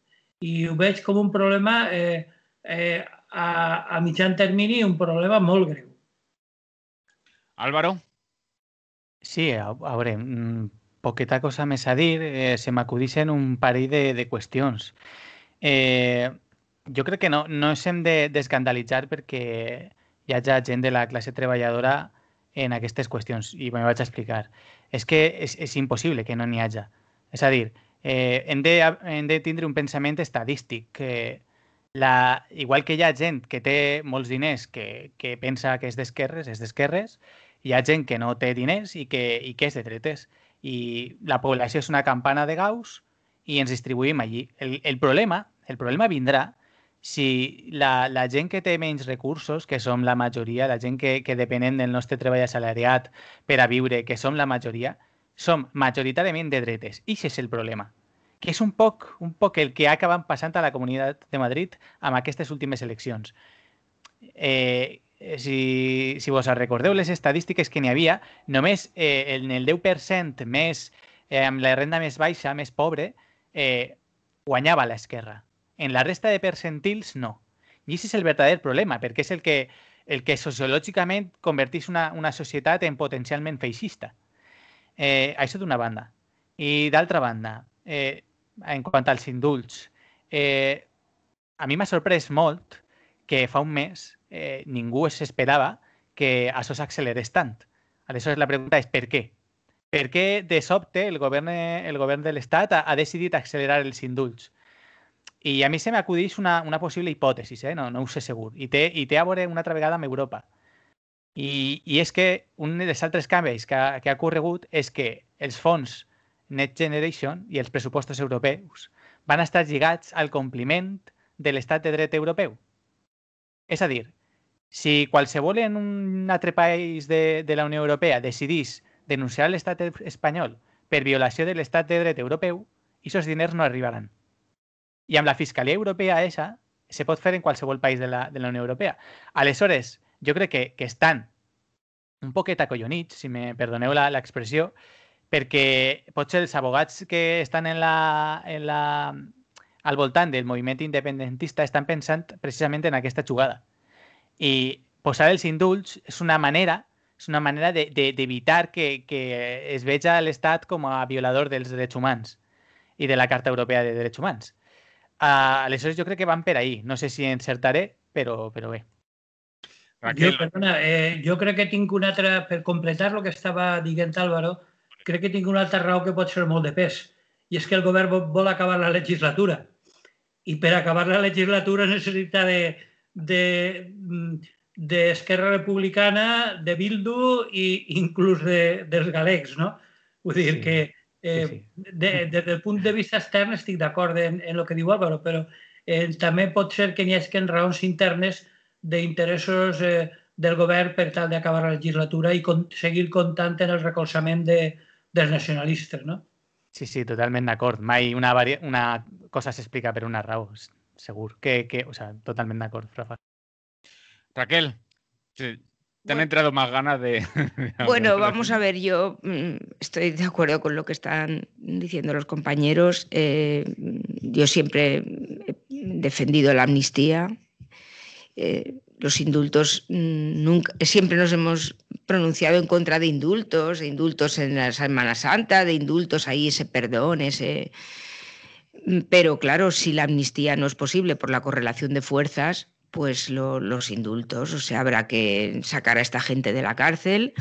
S3: I ho veig com un problema eh, eh, a, a mitjan termini, un problema molt greu. Álvaro?
S2: Sí, a, a veure, mm, poqueta cosa més a dir, eh, se m'acudixen un parell de, de qüestions. Eh, jo crec que no, no ens hem d'escandalitzar de, perquè hi ha gent de la classe treballadora en aquestes qüestions, i me vaig a explicar. És que és, és impossible que no n'hi hagi. És a dir, eh, hem, de, hem de tindre un pensament estadístic. Que la, igual que hi ha gent que té molts diners que, que pensa que és d'esquerres, és d'esquerres, hi ha gent que no té diners i que, i que és de dretes i la població és una campana de Gauss i ens distribuïm allí. El, el, problema, el problema vindrà si la, la gent que té menys recursos, que som la majoria, la gent que, que depenem del nostre treball assalariat per a viure, que som la majoria, som majoritàriament de dretes. I és el problema que és un poc, un poc el que acaben passant a la Comunitat de Madrid amb aquestes últimes eleccions. Eh, Eh, si, si vos recordeu les estadístiques que n'hi havia, només eh, en el 10% més, eh, amb la renda més baixa, més pobre, eh, guanyava l'esquerra. En la resta de percentils, no. I aquest és el verdader problema, perquè és el que, el que sociològicament convertís una, una societat en potencialment feixista. Eh, això d'una banda. I d'altra banda, eh, en quant als indults, eh, a mi m'ha sorprès molt que fa un mes eh, ningú s'esperava que això s'accelerés tant. Aleshores, la pregunta és per què? Per què, de sobte, el govern, el govern de l'Estat ha, ha decidit accelerar els indults? I a mi se m'acudeix una, una possible hipòtesi, eh? no, no ho sé segur, i té, i té a veure una altra vegada amb Europa. I, i és que un dels altres canvis que ha, que ha ocorregut és que els fons Next Generation i els pressupostos europeus van estar lligats al compliment de l'estat de dret europeu. És a dir, si qualsevol en un altre país de, de la Unió Europea decidís denunciar l'estat espanyol per violació de l'estat de dret europeu, aquests diners no arribaran. I amb la Fiscalia Europea esa se pot fer en qualsevol país de la, de la Unió Europea. Aleshores, jo crec que, que estan un poquet acollonits, si me perdoneu l'expressió, perquè potser els abogats que estan en la, en la, al voltant del moviment independentista estan pensant precisament en aquesta jugada Y posar els indults és una manera és una manera d'evitar de, de, que, que es veja l'Estat com a violador dels drets humans i de la Carta Europea de Drets Humans. Uh, aleshores, jo crec que van per ahir. No sé si encertaré, però, però bé. Raquel. Jo,
S3: perdona, eh, jo crec que tinc una altra... Per completar el que estava dient Álvaro, crec que tinc una altra raó que pot ser molt de pes. I és que el govern vol acabar la legislatura. I per acabar la legislatura necessita de, d'Esquerra de, mm, Republicana, de Bildu i inclús de, dels galecs, no? Vull dir sí, que eh, sí, sí. De, des del punt de vista extern estic d'acord en, en el que diu Álvaro, però eh, també pot ser que n'hi hagi raons internes d'interessos eh, del govern per tal d'acabar la legislatura i con seguir comptant en el recolzament de, dels nacionalistes, no? Sí, sí,
S2: totalment d'acord. Mai una, una cosa s'explica per una raó. seguro. Que, o sea, totalmente de acuerdo, Rafa.
S1: Raquel, Te han entrado más ganas de... bueno, vamos
S4: a ver, yo mm, estoy de acuerdo con lo que están diciendo los compañeros. Eh, yo siempre he defendido la amnistía. Eh, los indultos, mm, nunca, siempre nos hemos pronunciado en contra de indultos, de indultos en la Semana Santa, de indultos ahí, ese perdón, ese... Mm, pero claro, si la amnistía no es posible por la correlación de fuerzas, pues los indultos, o sea, habrá que sacar a esta gente de la cárcel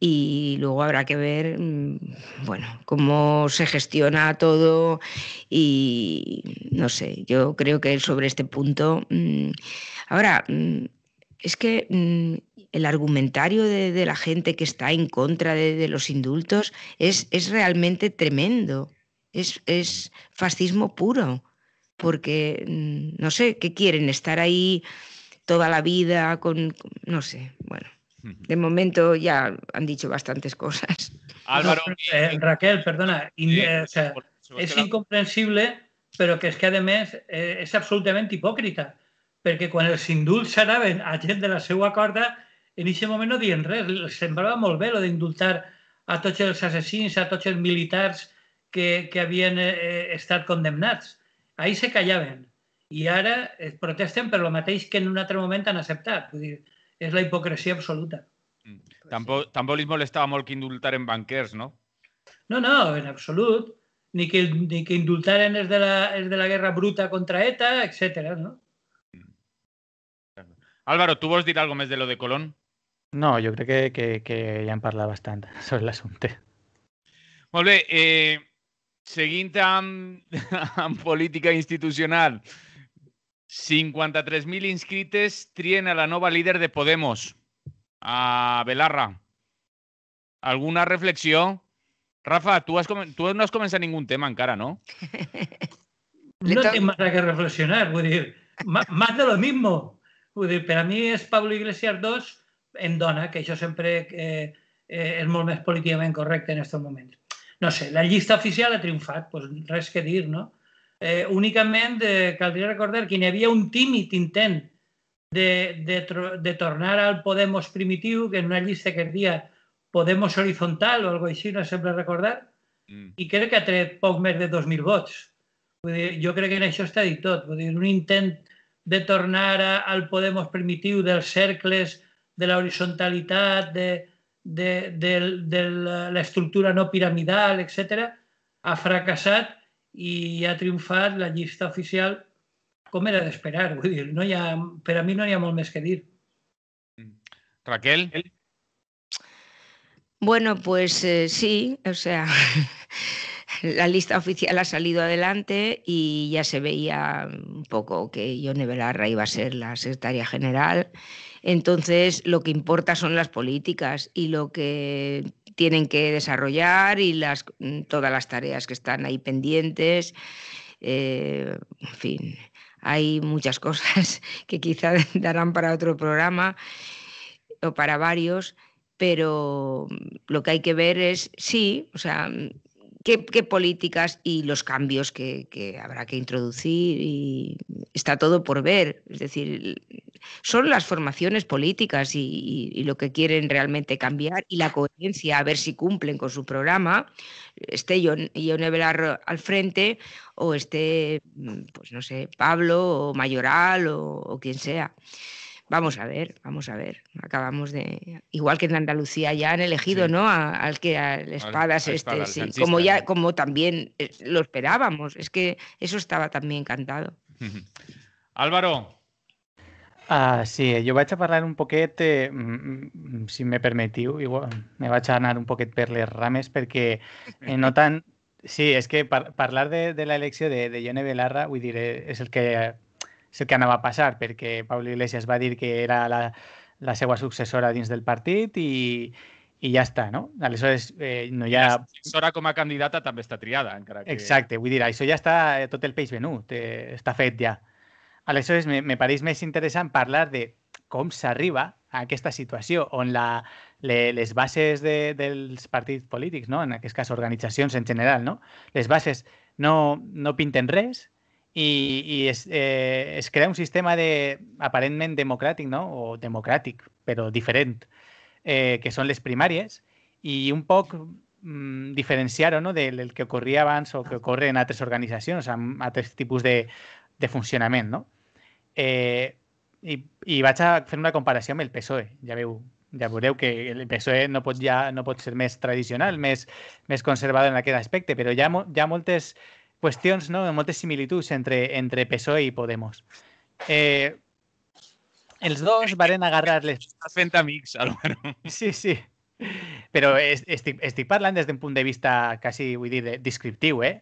S4: y luego habrá que ver, mm, bueno, cómo se gestiona todo y no sé, yo creo que sobre este punto, mm, ahora, es que el argumentario de, la gente que está en contra de, los indultos es realmente tremendo. es, es fascismo puro, porque mm, no sé, ¿qué quieren? ¿Estar ahí toda la vida con, no sé, bueno. De momento ya han dicho bastantes cosas.
S3: Álvaro. No, eh, eh, Raquel, perdona, sí, eh, o sea, es incomprensible, pero que es que, además eh, es absolutamente hipócrita, porque quan el indults anaven a ayer de la seva corda, en aquest moment no diuen res. sembraba semblava molt bé, lo indultar a tots els assassins, a tots els militars, que, habían eh, eh, estado condenados. Ahí se callaban. Y ahora eh, protesten pero lo mateix que en un altre moment han aceptado. Es la hipocresía absoluta.
S4: Mm.
S1: Tampoco Tampoc, tampoc li molestava indultar que indultaren banquers, no?
S3: No, no, en absolut. Ni que, ni que indultaren de, la, de la guerra bruta contra ETA, etc. no?
S1: Mm. Álvaro, ¿tú vos dir algo más de lo de Colón?
S3: No,
S2: yo creo que, que, que ja bastante sobre el asunto.
S1: bé, eh, Seguinte en política institucional, 53.000 inscritos trien a la nueva líder de Podemos, a Belarra. Alguna reflexión? Rafa, tú no has comenzado ningún
S3: tema cara, no? no tinc nada que reflexionar, más de lo mismo. Para mí es a Pablo Iglesias II en dona, que yo siempre eh, eh, es políticamente incorrecto en estos momentos. no sé, la llista oficial ha triomfat, doncs res que dir, no? Eh, únicament eh, caldria recordar que hi havia un tímid intent de, de, de tornar al Podemos primitiu, que en una llista que es dia Podemos horizontal o alguna cosa així, no sembla recordar, mm. i crec que ha tret poc més de 2.000 vots. Vull dir, jo crec que en això està dit tot. Vull dir, un intent de tornar a, al Podemos primitiu dels cercles, de la horizontalitat, de, de, la estructura no piramidal, etcétera, a fracasar y a triunfar la lista oficial cómo era de esperar, dir, no a mí no hi ha que dir. Mm. Raquel?
S4: Bueno, pues eh, sí, o sea, la lista oficial ha salido adelante y ya se veía un poco que Yone Belarra iba a ser la secretaria general. Entonces, lo que importa son las políticas y lo que tienen que desarrollar y las, mm, todas las tareas que están ahí pendientes. Eh, en fin, hay muchas cosas que quizá darán para otro programa o para varios, pero mm, lo que hay que ver es, sí, o sea, mm, qué, políticas y los cambios que, habrá que introducir y está todo por ver. Es decir, son las formaciones políticas y, lo que quieren realmente cambiar y la coherencia, a ver si cumplen con su programa, esté yo Velar al frente o esté, pues no sé, Pablo o Mayoral o, quien sea. Vamos a ver, vamos a ver. Acabamos de. Igual que en Andalucía ya han elegido, ¿no? al que al espadas, este, sí. Como ya, como también eh, lo esperábamos. Es que eso estaba también encantado
S1: Álvaro,
S2: Ah, sí, eh, jo vaig a parlar un poquet, eh, mm, mm, si me permetiu, igual, me vaig a anar un poquet per les rames perquè eh, no tant... Sí, és que par parlar de, de l'elecció de, de Jone Belarra, vull dir, eh, és el que, és el que anava a passar, perquè Pablo Iglesias va dir que era la, la seva successora dins del partit i, i ja està, no? Aleshores, eh, no hi ha...
S1: La com a candidata també està triada, encara que... Exacte,
S2: vull dir, això ja està, eh, tot el peix venut, eh, està fet ja. Aleshores, me, me pareix més interessant parlar de com s'arriba a aquesta situació on la, le, les bases de, dels partits polítics, no? en aquest cas organitzacions en general, no? les bases no, no pinten res i, i es, eh, es crea un sistema de, aparentment democràtic no? o democràtic, però diferent, eh, que són les primàries, i un poc mm, diferenciar-ho no? del, del que ocorria abans o que ocorre en altres organitzacions, amb altres tipus de de funcionament, no? Eh, i, I vaig a fer una comparació amb el PSOE, ja veu, ja veureu que el PSOE no pot, ja, no pot ser més tradicional, més, més conservador en aquest aspecte, però hi ha, hi ha moltes qüestions, no? moltes similituds entre, entre PSOE i Podemos. Eh, els dos varen agarrar-les... Estàs fent amics, Álvaro. Sí, sí. Però estic, estic parlant des d'un punt de vista quasi, vull dir, descriptiu, eh?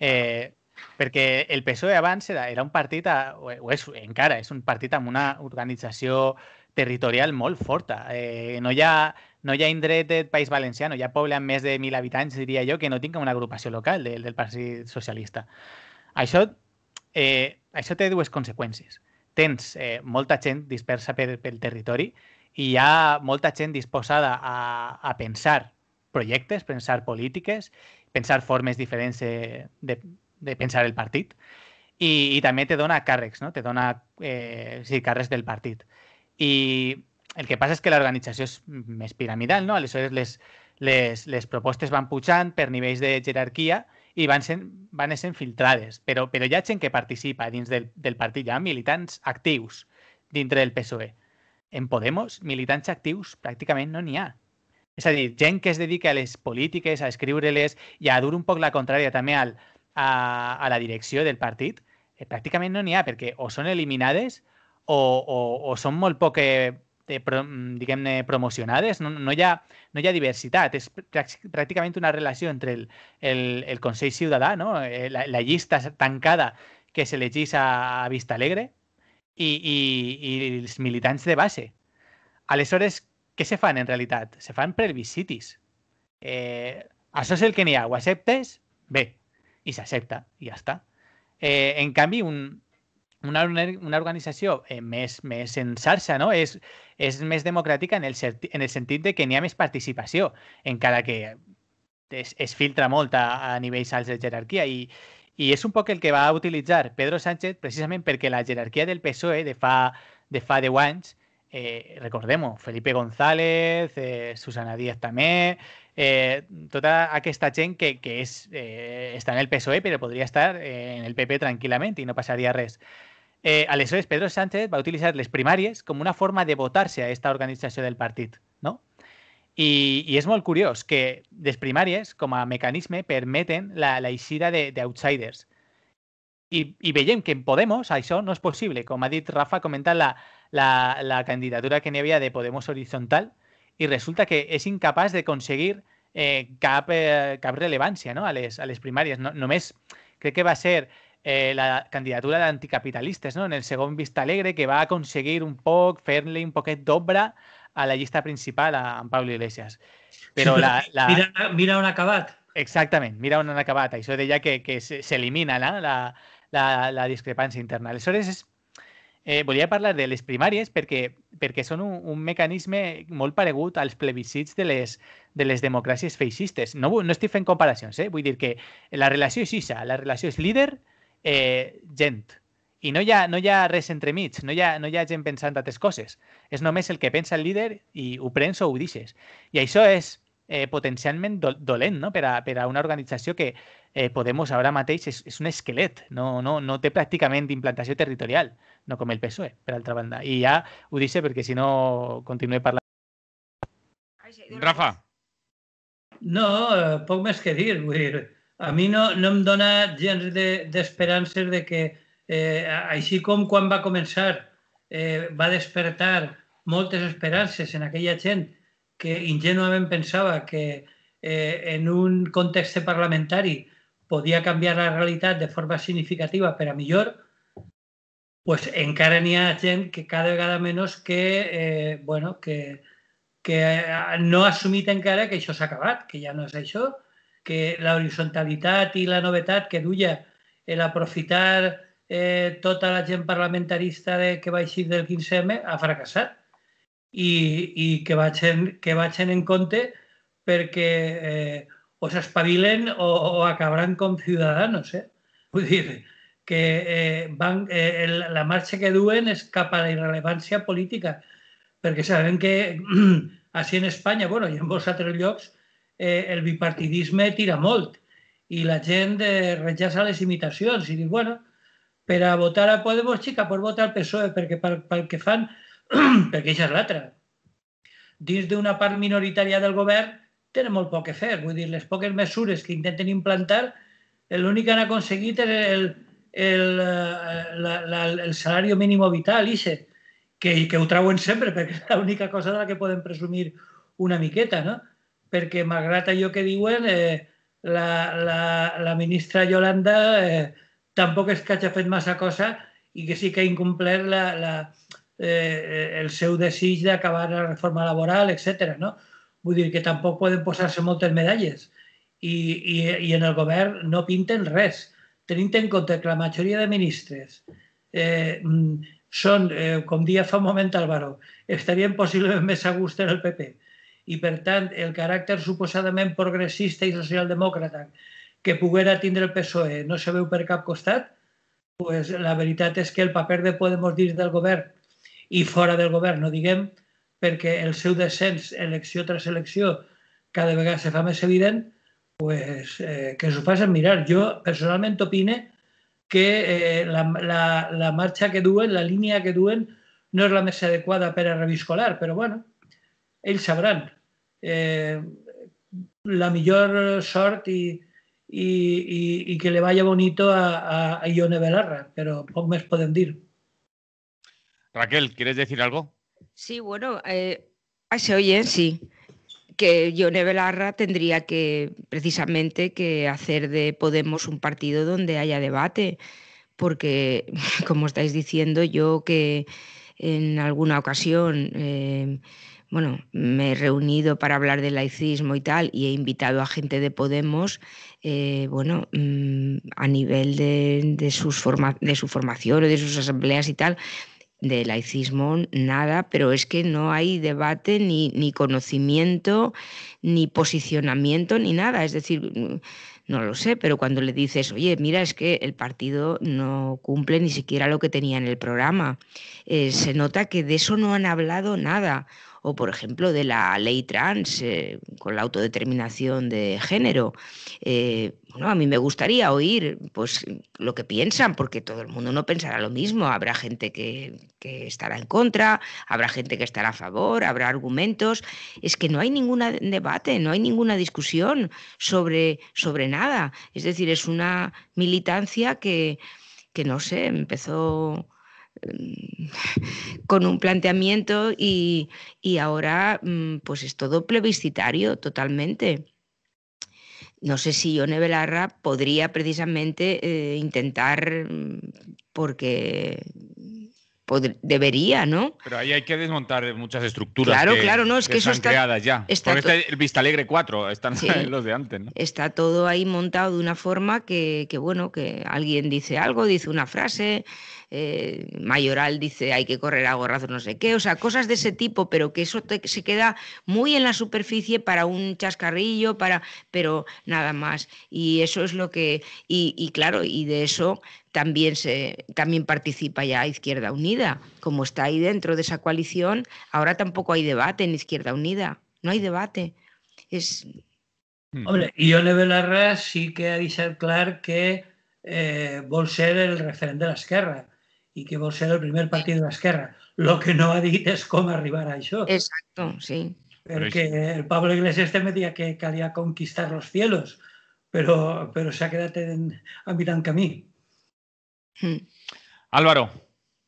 S2: eh perquè el PSOE abans era, era un partit, a, o és encara, és un partit amb una organització territorial molt forta. Eh, no, hi ha, no hi ha indret del País Valencià, no hi ha poble amb més de 1.000 habitants, diria jo, que no tinga una agrupació local del, del Partit Socialista. Això, eh, això té dues conseqüències. Tens eh, molta gent dispersa pel, pel territori i hi ha molta gent disposada a, a pensar projectes, pensar polítiques, pensar formes diferents eh, de, de de pensar el partit i, i també te dona càrrecs, no? te dona eh, sí, càrrecs del partit. I el que passa és que l'organització és més piramidal, no? aleshores les, les, les propostes van pujant per nivells de jerarquia i van sent, van sent filtrades, però, però hi ha gent que participa dins del, del partit, hi ha militants actius dintre del PSOE. En Podemos, militants actius pràcticament no n'hi ha. És a dir, gent que es dedica a les polítiques, a escriure-les i a dur un poc la contrària també al, a, a la direcció del partit, eh, pràcticament no n'hi ha, perquè o són eliminades o, o, o són molt poc eh, pro, mm, diguem-ne promocionades, no, no, hi ha, no hi ha diversitat, és pràcticament una relació entre el, el, el Consell Ciutadà, no? Eh, la, la llista tancada que s'elegís a, a Vista Alegre i, i, i els militants de base. Aleshores, què se fan en realitat? Se fan previsitis. Eh, això és el que n'hi ha, ho acceptes? Bé, i s'accepta, i ja està. Eh, en canvi, un, una, una organització eh, més, més en xarxa, no? És, és més democràtica en el, en el sentit de que n'hi ha més participació, encara que es, es filtra molt a, a nivells alts de jerarquia i, i és un poc el que va utilitzar Pedro Sánchez precisament perquè la jerarquia del PSOE de fa, de fa 10 anys, eh, recordem-ho, Felipe González, eh, Susana Díaz també, eh, toda aquesta gent que, que és, eh, en el PSOE pero podría estar eh, en el PP tranquilamente y no pasaría res. Eh, es e, Pedro Sánchez va a utilizar les primarias como una forma de votarse a esta organización del partido. no? y muy curioso que les primarias, como a permiten la, isira de outsiders. Y I que en Podemos eso no es posible. Como ha dicho Rafa comentant la, la, candidatura que n'hi había de Podemos Horizontal, y resulta que es incapaz de conseguir eh, cap, eh, no? a, las primarias. les No, només que va a ser eh, la candidatura de no? en el segon Vista Alegre, que va a conseguir un poco, fer un un poquet d'obra a la lista principal a, Pablo Iglesias.
S3: Pero la, Mira,
S2: mira una ha acabat. Exactamente, mira una han y Eso de que, que se la, la, la, interna. Eso es... Eh, volia parlar de les primàries perquè, perquè són un, un mecanisme molt paregut als plebiscits de les, de les democràcies feixistes. No, no estic fent comparacions, eh? vull dir que la relació és ixa, la relació és líder, eh, gent. I no hi, ha, no hi ha res entremig, no hi ha, no hi ha gent pensant altres coses. És només el que pensa el líder i ho prens o ho deixes. I això és, eh, potencialment do dolent no? per, a, per a una organització que eh, Podemos ara mateix és, és un esquelet, no, no, no té pràcticament implantació territorial, no com el PSOE, per altra banda. I ja ho deixo perquè si no continué parlant.
S3: Rafa. No, eh, poc més que dir. Vull dir, a mi no, no em dona gens d'esperances de, de que eh, així com quan va començar eh, va despertar moltes esperances en aquella gent que ingenuament pensava que eh, en un context parlamentari podia canviar la realitat de forma significativa per a millor, pues encara n'hi ha gent que cada vegada menys que, eh, bueno, que, que no ha assumit encara que això s'ha acabat, que ja no és això, que la horizontalitat i la novetat que duia l'aprofitar eh, tota la gent parlamentarista de, que va eixir del 15M ha fracassat i, i que, vagin, que vagin en compte perquè eh, o s'espavilen o, o acabaran com ciutadans, eh? Vull dir, que eh, van, eh, el, la marxa que duen és cap a la irrelevància política, perquè sabem que així en Espanya, bueno, i en molts altres llocs, eh, el bipartidisme tira molt i la gent eh, rejaça les imitacions i diu, bueno, per a votar a Podemos, xica, pots votar al PSOE, perquè pel, pel que fan perquè això és l'altre. Dins d'una part minoritària del govern tenen molt poc a fer. Vull dir, les poques mesures que intenten implantar, l'únic que han aconseguit és el, el, eh, la, la, el salari mínim vital, ICE, que, que ho trauen sempre, perquè és l'única cosa de la que podem presumir una miqueta, no? Perquè, malgrat allò que diuen, eh, la, la, la ministra Yolanda eh, tampoc és que hagi fet massa cosa i que sí que ha incomplert la, la, eh, el seu desig d'acabar la reforma laboral, etc. No? Vull dir que tampoc poden posar-se moltes medalles I, i, i en el govern no pinten res, tenint en compte que la majoria de ministres eh, són, eh, com dia fa un moment Álvaro, estarien possiblement més a gust en el PP. I, per tant, el caràcter suposadament progressista i socialdemòcrata que poguera tindre el PSOE no se veu per cap costat, pues, la veritat és que el paper de Podemos dins del govern i fora del govern, no diguem, perquè el seu descens, elecció tras elecció, cada vegada se fa més evident, pues, eh, que s'ho facin mirar. Jo personalment opine que eh, la, la, la marxa que duen, la línia que duen, no és la més adequada per a reviscolar, però bueno, ells sabran. Eh, la millor sort i, i, i, i que le vaya bonito a, a Ione Belarra, però poc més podem dir.
S1: Raquel, ¿quieres decir algo?
S4: Sí, bueno, eh,
S3: se oye, sí,
S4: que Yone Belarra tendría que precisamente que hacer de Podemos un partido donde haya debate, porque como estáis diciendo, yo que en alguna ocasión, eh, bueno, me he reunido para hablar del laicismo y tal, y he invitado a gente de Podemos, eh, bueno, mm, a nivel de, sus de su formación o de sus asambleas y tal, de laicismo nada, pero es que no hay debate ni, ni conocimiento, ni posicionamiento, ni nada. Es decir, no lo sé, pero cuando le dices, oye, mira, es que el partido no cumple ni siquiera lo que tenía en el programa, eh, se nota que de eso no han hablado nada o por ejemplo de la ley trans eh, con la autodeterminación de género. Eh, bueno, a mí me gustaría oír pues, lo que piensan, porque todo el mundo no pensará lo mismo. Habrá gente que, que estará en contra, habrá gente que estará a favor, habrá argumentos. Es que no hay ningún debate, no hay ninguna discusión sobre, sobre nada. Es decir, es una militancia que, que no sé, empezó Mm, con un planteamiento y, y ahora mm, pues es todo plebiscitario totalmente. No sé si yo Belarra podría precisamente eh, intentar, mm, porque debería, ¿no?
S1: Pero ahí hay que desmontar muchas estructuras. Claro, que, claro, no, es que, eso están está, creadas ya. el este Vista Alegre 4, están los de antes,
S4: Está todo ahí montado de una forma que, que, bueno, que alguien dice algo, dice una frase, eh, mayoral dice hay que correr a Gorrazo, no sé qué, o sea, cosas de ese tipo, pero que eso se queda muy en la superficie para un chascarrillo, para, pero nada más. Y eso es lo que, y, claro, y de eso también, se, también participa ya Izquierda Unida. Como está ahí dentro de esa coalición, ahora tampoco hay debate en Izquierda Unida, no hay debate.
S3: Es... Hmm. Hombre, la Belarra sí que ha dicho claro que eh, ser el referente de las guerras y que vos ser el primer partido de la izquierda lo que no ha dicho es cómo arribar a eso Exacto, sí. porque el Pablo Iglesias te este decía que quería conquistar los cielos, pero se ha quedado en, a camí.
S2: Hmm. Álvaro,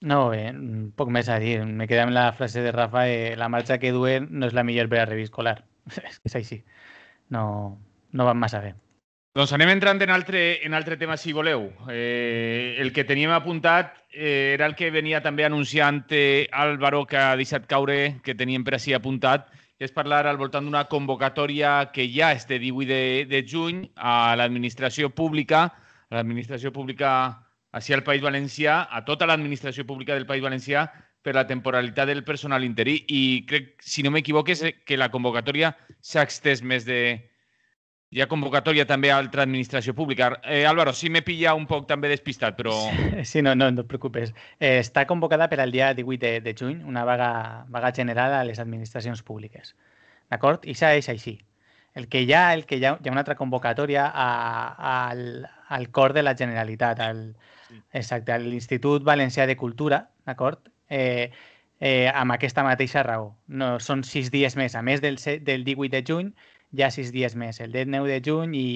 S2: No, eh, poco poco más a decir Me queda en la frase de Rafa eh, la marcha que due no es la reviscolar. es que es ahí sí No, no van más a ver
S1: Doncs anem entrant en altre, en altre tema, si voleu. Eh, el que teníem apuntat eh, era el que venia també anunciant eh, Álvaro, que ha deixat caure, que teníem per així apuntat, que és parlar al voltant d'una convocatòria que ja és de 18 de, de juny a l'administració pública, a l'administració pública així al País Valencià, a tota l'administració pública del País Valencià, per la temporalitat del personal interí. I crec, si no m'equivoque, que la convocatòria s'ha extès més de, hi ha convocatòria també a altra administració pública. Eh, Álvaro, sí m'he pillat un poc també despistat, però...
S2: Sí, no, no, no et preocupes. Eh, està convocada per al dia 18 de, de juny una vaga, vaga general a les administracions públiques. D'acord? I és així. El que hi ha, el que hi ha, hi ha una altra convocatòria a, a, al, al cor de la Generalitat, al, sí. exacte, a l'Institut Valencià de Cultura, d'acord? Eh, eh, amb aquesta mateixa raó. No, són sis dies més, a més del, del 18 de juny, ja sis dies més, el 19 9 de juny i,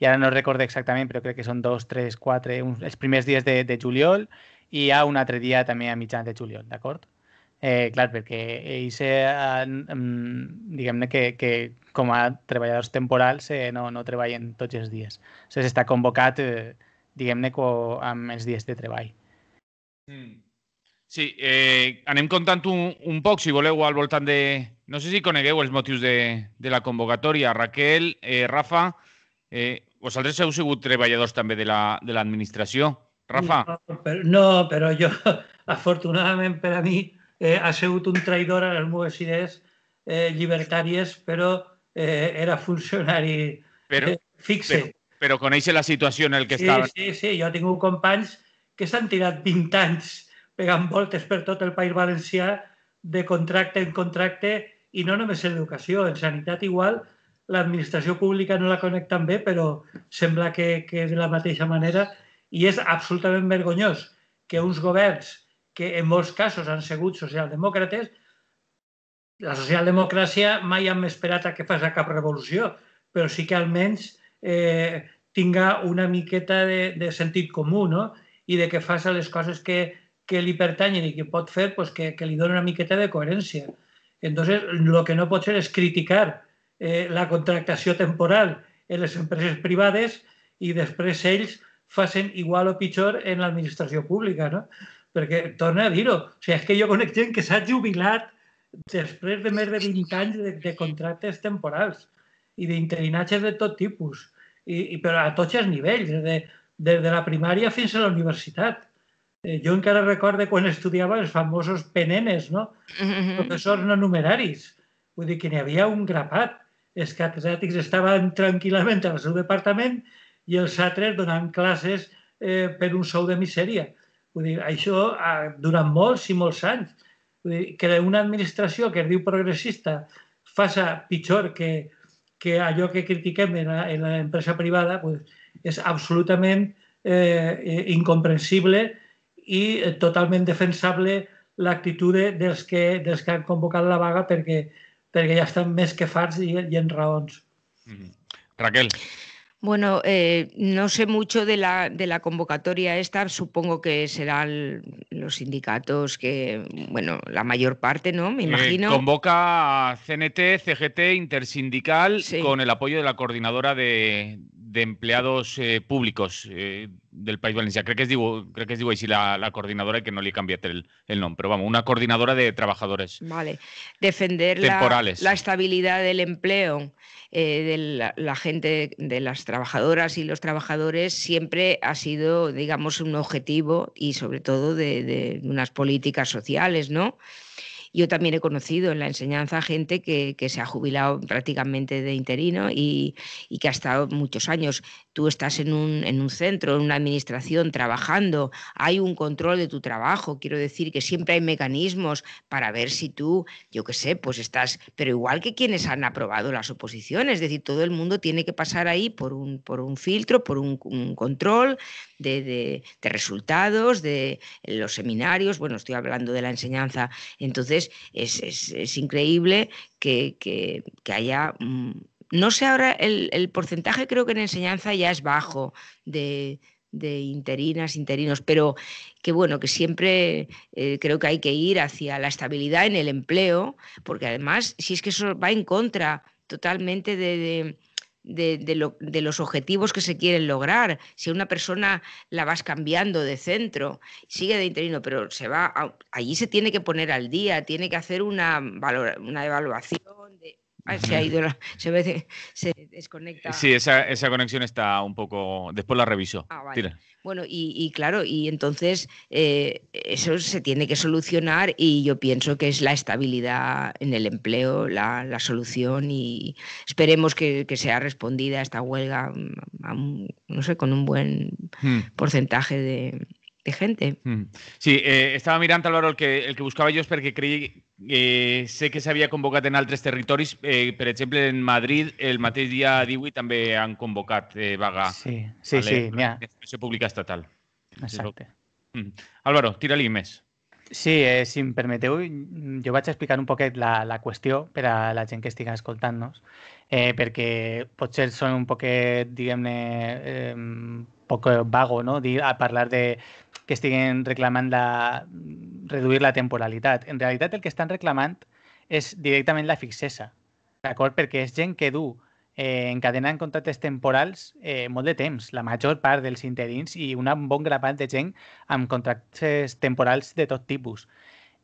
S2: i ara no recordo exactament, però crec que són dos, tres, quatre, uns, els primers dies de, de juliol i hi ha un altre dia també a mitjans de juliol, d'acord? Eh, clar, perquè ells, eh, mm, diguem-ne que, que com a treballadors temporals eh, no, no treballen tots els dies. O sigui, està convocat, eh, diguem-ne, amb els dies de treball. Mm. Sí,
S1: eh, anem contant un, un poc, si voleu, al voltant de, no sé si conegueu els motius de, de la convocatòria. Raquel, eh, Rafa, eh, vosaltres heu sigut treballadors també de l'administració. La, de Rafa?
S3: No però, no, però jo, afortunadament per a mi, eh, ha sigut un traïdor a les meves idees eh, llibertàries, però eh, era funcionari però, eh, fixe. Però,
S1: però coneix la situació en el que sí, estava.
S3: Sí, sí, jo he tingut companys que s'han tirat 20 anys pegant voltes per tot el País Valencià de contracte en contracte i no només en educació, en sanitat igual, l'administració pública no la conec tan bé, però sembla que, que de la mateixa manera i és absolutament vergonyós que uns governs que en molts casos han sigut socialdemòcrates, la socialdemocràcia mai hem esperat a que faci cap revolució, però sí que almenys eh, tinga una miqueta de, de sentit comú no? i de que faci les coses que, que li pertanyen i que pot fer pues, que, que li doni una miqueta de coherència. Entonces, lo que no puede ser es criticar eh, la contractació temporal en les empreses privades i després ells hacen igual o pitjor en la administración pública, no? Perquè, torna a dir-ho, o sigui, és que jo conec en que s'ha jubilat després de més de 20 anys de, de contractes temporals i interinaches de tot tipus, y, i, però a tots els nivells, des de, des de la primària fins a la universitat. Eh, jo encara recorde quan estudiava els famosos penenes, no? Mm -hmm. Professors no numeraris. Vull dir que n'hi havia un grapat. Els catedràtics estaven tranquil·lament al seu departament i els altres donant classes eh, per un sou de misèria. Vull dir, això ha, durat molts i molts anys. Vull dir, que una administració que es diu progressista faça pitjor que, que allò que critiquem en l'empresa privada pues, és absolutament eh, eh incomprensible Y eh, totalmente defensable la actitud que, los que han convocado la vaga porque perquè ya están més que farts y en raons. Mm-hmm. Raquel.
S4: Bueno, eh, no sé mucho de la, de la convocatoria esta, supongo que serán los sindicatos que, bueno, la mayor parte, ¿no? Me eh, imagino.
S1: convoca CNT, CGT, Intersindical, con el apoyo de la coordinadora de, de empleados eh, públicos eh, del País Valencia. Creo que es digo, creo que y si la, coordinadora que no le cambié el, el, nombre, pero vamos, una coordinadora de trabajadores.
S4: Vale, defender temporales. La, estabilidad del empleo eh, de la, gente, de las trabajadoras y los trabajadores siempre ha sido, digamos, un objetivo y sobre todo de unas políticas sociales, ¿no? Yo también he conocido en la enseñanza gente que, se ha jubilado prácticamente de interino y, y, que ha estado muchos años tú estás en un, en un centro, en una administración, trabajando, hay un control de tu trabajo, quiero decir que siempre hay mecanismos para ver si tú, yo qué sé, pues estás, pero igual que quienes han aprobado las oposiciones, es decir, todo el mundo tiene que pasar ahí por un, por un filtro, por un, control de, resultados, de los seminarios, bueno, estoy hablando de la enseñanza, entonces es, increíble que, haya... Mm, no sé ahora, el, el, porcentaje creo que en enseñanza ya es bajo de, interinas, interinos, pero que bueno, que siempre eh, creo que hay que ir hacia la estabilidad en el empleo, porque además, si es que eso va en contra totalmente de, los objetivos que se quieren lograr. Si una persona la vas cambiando de centro, sigue de interino, pero se va allí se tiene que poner al día, tiene que hacer una, valor, una evaluación, se ha ido, desconecta. Sí,
S1: esa, conexión está un poco. Después la reviso. Ah,
S4: bueno, y, claro, y entonces eh, eso se tiene que solucionar y yo pienso que es la estabilidad en el empleo la, solución y esperemos que, sea respondida esta huelga, mm, no sé, con un buen hmm. porcentaje de, gente. Hmm. Sí, eh, estaba mirando, Álvaro, el que, el que buscaba
S1: yo es que creí, Eh, sé que s'havia convocat en altres territoris, eh, per exemple, en Madrid el mateix dia 18 també han convocat eh, vaga. Sí, sí, vale, sí. La Administració Pública Estatal. Exacte. Mm. Álvaro, tira-li més.
S2: Sí, eh, si em permeteu, jo vaig explicar un poquet la, la qüestió per a la gent que estigui escoltant-nos, eh, perquè potser són un poquet, diguem-ne, eh, poc vago, no?, dir, a parlar de que estiguen reclamant la, reduir la temporalitat. En realitat el que estan reclamant és directament la fixesa, d'acord? Perquè és gent que du eh, encadenant contractes temporals eh, molt de temps, la major part dels interins i un bon grapat de gent amb contractes temporals de tot tipus.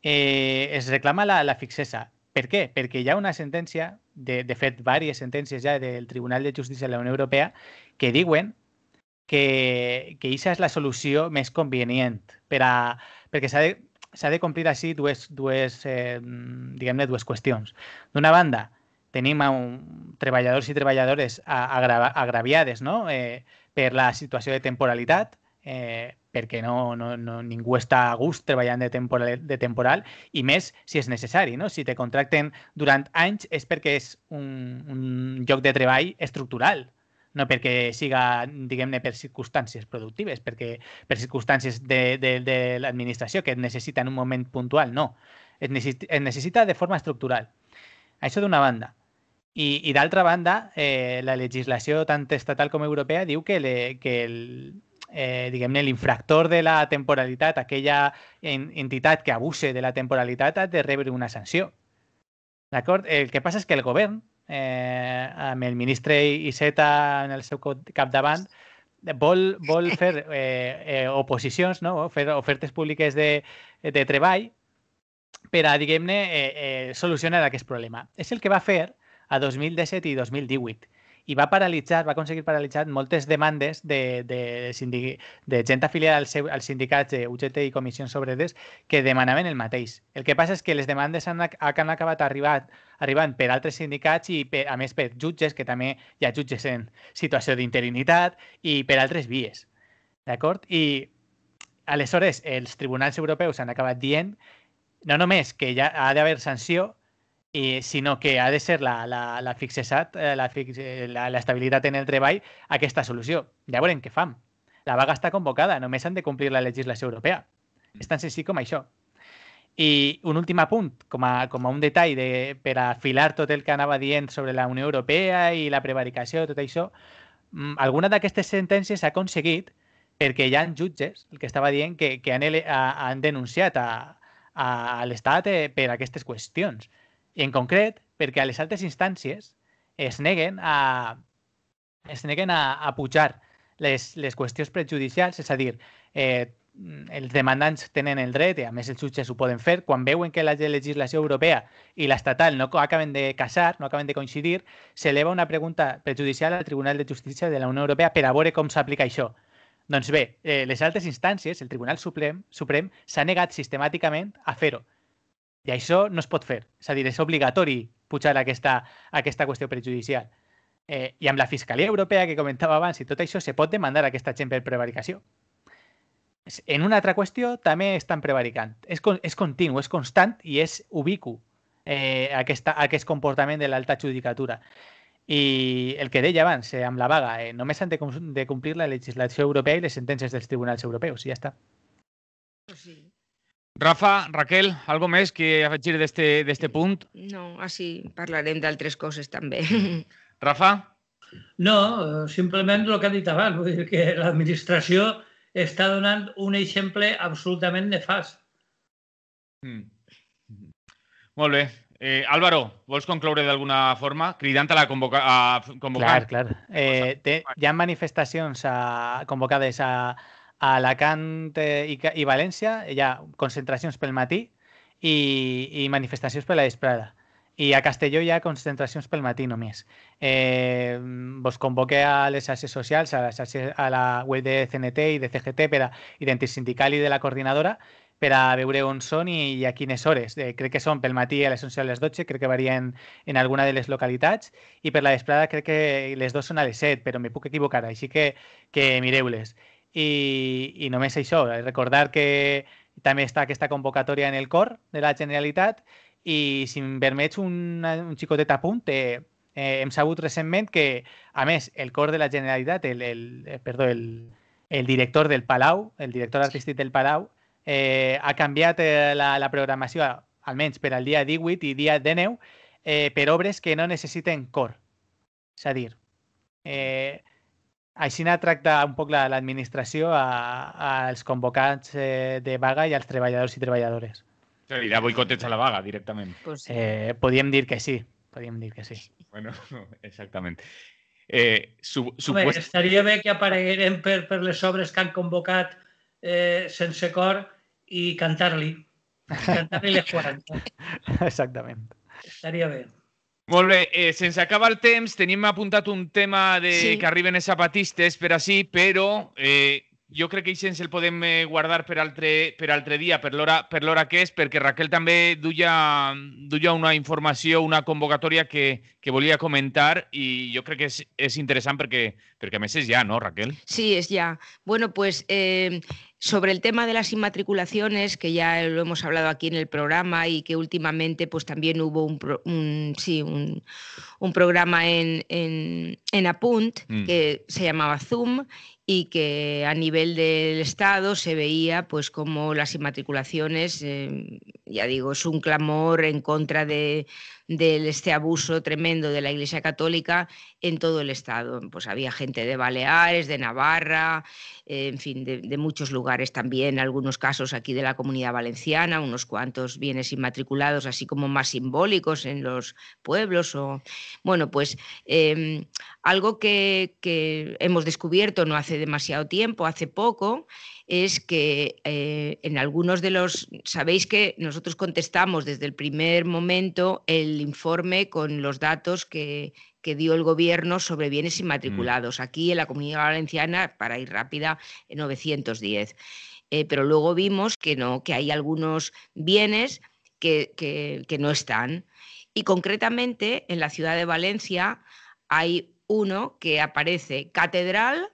S2: Eh, es reclama la, la fixesa. Per què? Perquè hi ha una sentència, de, de fet, diverses sentències ja del Tribunal de Justícia de la Unió Europea, que diuen que, que Isa és la solució més convenient per a, perquè s'ha de, de complir així dues, dues, eh, diguem-ne dues qüestions. D'una banda, tenim a un, treballadors i treballadores agra, agraviades no? eh, per la situació de temporalitat, eh, perquè no, no, no, ningú està a gust treballant de temporal, de temporal i més si és necessari. No? Si te contracten durant anys és perquè és un, un lloc de treball estructural, no perquè siga, diguem-ne, per circumstàncies productives, perquè per circumstàncies de, de, de l'administració que et necessita en un moment puntual, no. Es, necessita, es necessita de forma estructural. Això d'una banda. I, i d'altra banda, eh, la legislació tant estatal com europea diu que, le, que el, eh, diguem-ne, l'infractor de la temporalitat, aquella entitat que abuse de la temporalitat, ha de rebre una sanció. D'acord? El que passa és que el govern eh, amb el ministre Iseta en el seu capdavant, vol, vol fer eh, eh, oposicions, no? fer ofertes públiques de, de treball per a, diguem-ne, eh, eh, solucionar aquest problema. És el que va fer a 2017 i 2018 i va paralitzar, va aconseguir paralitzar moltes demandes de, de, de, de gent afiliada al seu, als sindicats UGT i comissions obreres que demanaven el mateix. El que passa és que les demandes han, han acabat arribat, arribant per altres sindicats i, per, a més, per jutges, que també hi ha jutges en situació d'interinitat, i per altres vies. D'acord? I aleshores els tribunals europeus han acabat dient no només que ja ha d'haver sanció, i, sinó que ha de ser la, la, la fixesat, eh, la, fix, eh, la, estabilitat en el treball, aquesta solució. Ja veurem què fan. La vaga està convocada, només han de complir la legislació europea. És tan senzill com això. I un últim apunt, com a, com a un detall de, per afilar tot el que anava dient sobre la Unió Europea i la prevaricació, tot això, mm, alguna d'aquestes sentències s'ha aconseguit perquè hi ha jutges, el que estava dient, que, que han, han denunciat a, a l'Estat eh, per aquestes qüestions. I en concret, perquè a les altres instàncies es neguen a, es neguen a, a pujar les, les qüestions prejudicials, és a dir, eh, els demandants tenen el dret, i a més els jutges ho poden fer, quan veuen que la legislació europea i l'estatal no acaben de casar, no acaben de coincidir, s'eleva una pregunta prejudicial al Tribunal de Justícia de la Unió Europea per a veure com s'aplica això. Doncs bé, eh, les altres instàncies, el Tribunal Suprem, Suprem s'ha negat sistemàticament a fer-ho. I això no es pot fer. És a dir, és obligatori pujar aquesta, aquesta qüestió prejudicial. Eh, I amb la Fiscalia Europea que comentava abans i tot això, se pot demandar a aquesta gent per prevaricació. En una altra qüestió també estan prevaricant. És, és continu, és constant i és ubicu eh, aquesta, aquest comportament de l'alta judicatura. I el que deia abans, eh, amb la vaga, eh, només han de, de complir la legislació europea i les sentències dels tribunals europeus, ja està.
S1: Sí. Rafa, Raquel, algo més que afegir d'este punt?
S4: No, així parlarem d'altres coses també.
S3: Rafa? No, simplement el que ha dit abans, vull dir que l'administració està donant un exemple absolutament nefast.
S1: Mm. Molt bé. Eh, Álvaro, vols concloure d'alguna forma? Cridant a la convoca a convocar? Clar, clar.
S2: Eh, té, hi ha manifestacions a, convocades a, a Alacant i, i València hi ha concentracions pel matí i, i manifestacions per la vesprada. I a Castelló hi ha concentracions pel matí només. Eh, vos convoque a les xarxes socials, a la, xarxes, a la web de CNT i de CGT per a Identitat Sindical i de la coordinadora per a veure on són i, i a quines hores. Eh, crec que són pel matí a les 11 o a les 12, crec que varien en alguna de les localitats, i per la vesprada crec que les dues són a les 7, però me puc equivocar, així que, que mireu-les i, i només això, eh? recordar que també està aquesta convocatòria en el cor de la Generalitat i si em permets un, un xicotet apunt, eh, eh, hem sabut recentment que, a més, el cor de la Generalitat, el, el, eh, perdó, el, el director del Palau, el director artístic del Palau, eh, ha canviat eh, la, la programació, almenys per al dia 18 i dia 19, eh, per obres que no necessiten cor. És a dir, eh, així n'ha tractat un poc l'administració als convocats eh, de vaga i als treballadors i treballadores. Se li dir, a la vaga directament. Pues sí. eh, podíem dir que sí, Podríem dir que sí. Bueno, exactament. Eh, su,
S3: su Home, estaria bé que aparegueren per, per les obres que han convocat eh, sense cor i cantar-li. Cantar-li les 40.
S2: Exactament.
S3: Estaria bé. Molt bé, eh, sense acabar el temps,
S1: tenim apuntat un tema de sí. que arriben els zapatistes per així, però eh, Yo creo que hice se el podem eh, guardar per altre, per altre dia, per l'hora que es, porque Raquel también duya una información, una convocatoria que, que a comentar y yo creo que es interesante porque a més ya, no, Raquel?
S4: Sí, es ya. Bueno, pues... Eh, sobre el tema de las inmatriculaciones, que ya lo hemos hablado aquí en el programa y que últimamente pues también hubo un, sí, un, programa en, Apunt mm. que se llamaba Zoom y que a nivel del Estado se veía pues como las inmatriculaciones, eh, ya digo, es un clamor en contra de, de este abuso tremendo de la Iglesia Católica en todo el Estado. Pues había gente de Baleares, de Navarra, eh, en fin, de, muchos lugares también, algunos casos aquí de la comunidad valenciana, unos cuantos bienes inmatriculados, así como más simbólicos en los pueblos. O, bueno, pues em, algo que, hemos descubierto no hace demasiado tiempo, hace poco, es que eh, en algunos de los, sabéis que nosotros contestamos desde el primer momento el informe con los datos que, dio el gobierno sobre bienes inmatriculados. Aquí en la Comunidad Valenciana, para ir rápida, 910. Eh, pero luego vimos que no, que hay algunos bienes que, que, que no están. Y concretamente en la ciudad de Valencia hay uno que aparece catedral,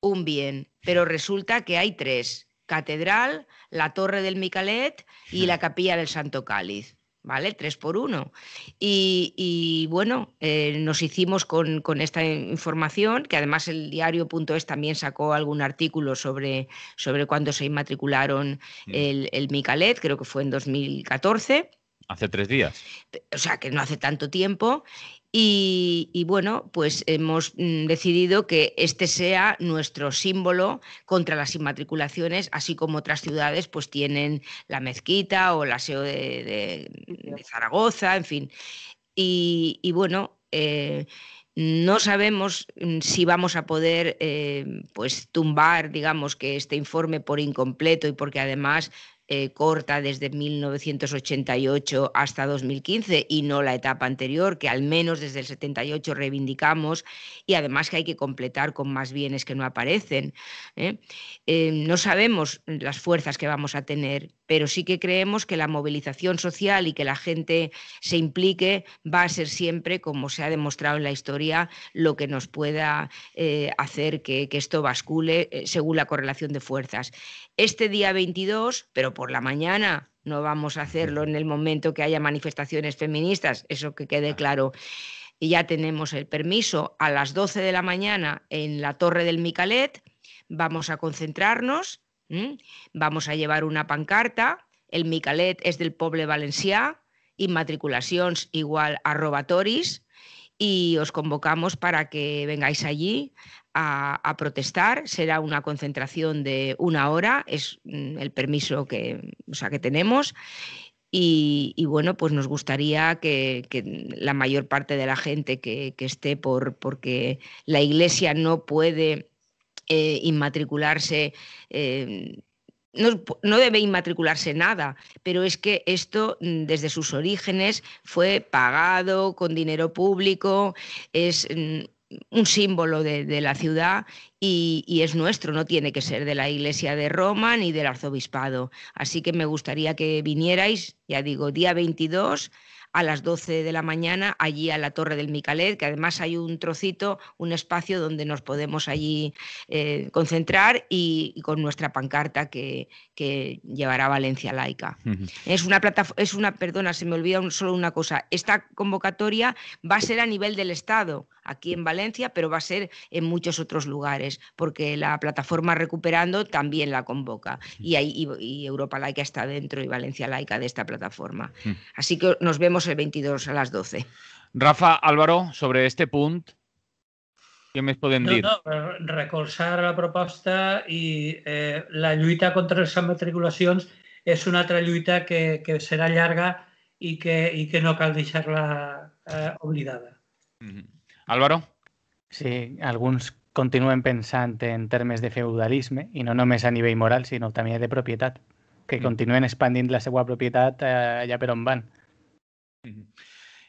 S4: un bien, pero resulta que hay tres. Catedral, la Torre del Micalet y hmm. la Capilla del Santo Cáliz. ¿vale? Tres por uno. Y, bueno, eh, nos hicimos con, esta información, que además el diario.es también sacó algún artículo sobre, sobre cuándo se inmatricularon mm. el, el Micalet, creo que fue en 2014.
S1: Hace tres días.
S4: O sea, que no hace tanto tiempo. Y, bueno, pues hemos mm, decidido que este sea nuestro símbolo contra las inmatriculaciones, así como otras ciudades pues tienen la mezquita o el aseo de, Zaragoza, en fin. Y, bueno, eh, no sabemos mm, si vamos a poder eh, pues tumbar, digamos, que este informe por incompleto y porque además eh, corta desde 1988 hasta 2015 y no la etapa anterior, que al menos desde el 78 reivindicamos y además que hay que completar con más bienes que no aparecen. ¿eh? Eh, no sabemos las fuerzas que vamos a tener, pero sí que creemos que la movilización social y que la gente se implique va a ser siempre, como se ha demostrado en la historia, lo que nos pueda hacer que, que esto bascule según la correlación de fuerzas. Este día 22, pero por la mañana, no vamos a hacerlo en el momento que haya manifestaciones feministas, eso que quede claro. Y ya tenemos el permiso a las 12 de la mañana en la Torre del Micalet, vamos a concentrarnos, vamos a llevar una pancarta, el Micalet es del Poble Valencià, inmatriculaciones igual a robatoris, y os convocamos para que vengáis allí a, protestar. Será una concentración de una hora, es mm, el permiso que, sea, que tenemos. Y, bueno, pues nos gustaría que, la mayor parte de la gente que, esté por, porque la Iglesia no puede eh, inmatricularse eh, no, debe inmatricularse nada, pero es que esto mm, desde sus orígenes fue pagado con dinero público, es mm, un símbolo de, la ciudad y, y, es nuestro, no tiene que ser de la Iglesia de Roma ni del arzobispado. Así que me gustaría que vinierais, ya digo, día 22 a las 12 de la mañana allí a la Torre del Micalet, que además hay un trocito, un espacio donde nos podemos allí eh, concentrar y, con nuestra pancarta que, llevará Valencia Laica. Es una plataforma, es una, perdona, se me olvida solo una cosa. Esta convocatoria va a ser a nivel del Estado aquí en Valencia, pero va a ser en muchos otros lugares, porque la plataforma Recuperando también la convoca y, ahí Europa Laica está dentro y Valencia Laica de esta plataforma. Mm. Así que nos vemos el 22 a las 12. Rafa Álvaro, sobre este punto. ¿qué me pueden
S1: decir? No,
S3: eh, la propuesta y eh, la lluita contra las matriculación es una trayuita que, será larga y que, no cal eh, obligada.
S2: Álvaro? Sí, algunos continúen pensando en términos de feudalismo, y no només a nivel moral, sino también de propiedad, que mm. continúen expandiendo la seva propiedad allá eh, allà per van.
S1: Mm-hmm.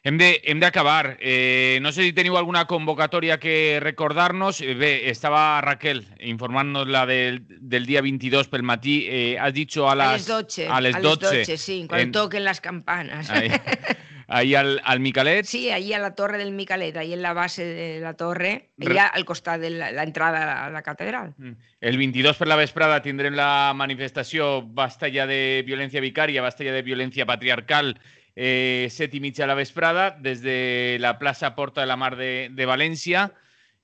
S1: Hem de, acabar. Eh, no sé si tenido alguna convocatoria que recordarnos. Eh, estaba Raquel informándonos la del, del día 22 pel matí. Eh, has dicho a las, a las 12. A las 12, sí, cuando
S4: toquen las campanas.
S1: ahí al, al Micalet. Sí,
S4: ahí a la torre del Micalet, ahí en la base de la torre, allà al costat de la, la entrada a la catedral. Mm.
S1: El 22 per la vesprada tindrem la manifestació Basta ja de violència vicària, basta ja de violència patriarcal, eh, set i mitja a la vesprada, des de la plaça Porta de la Mar de, de València.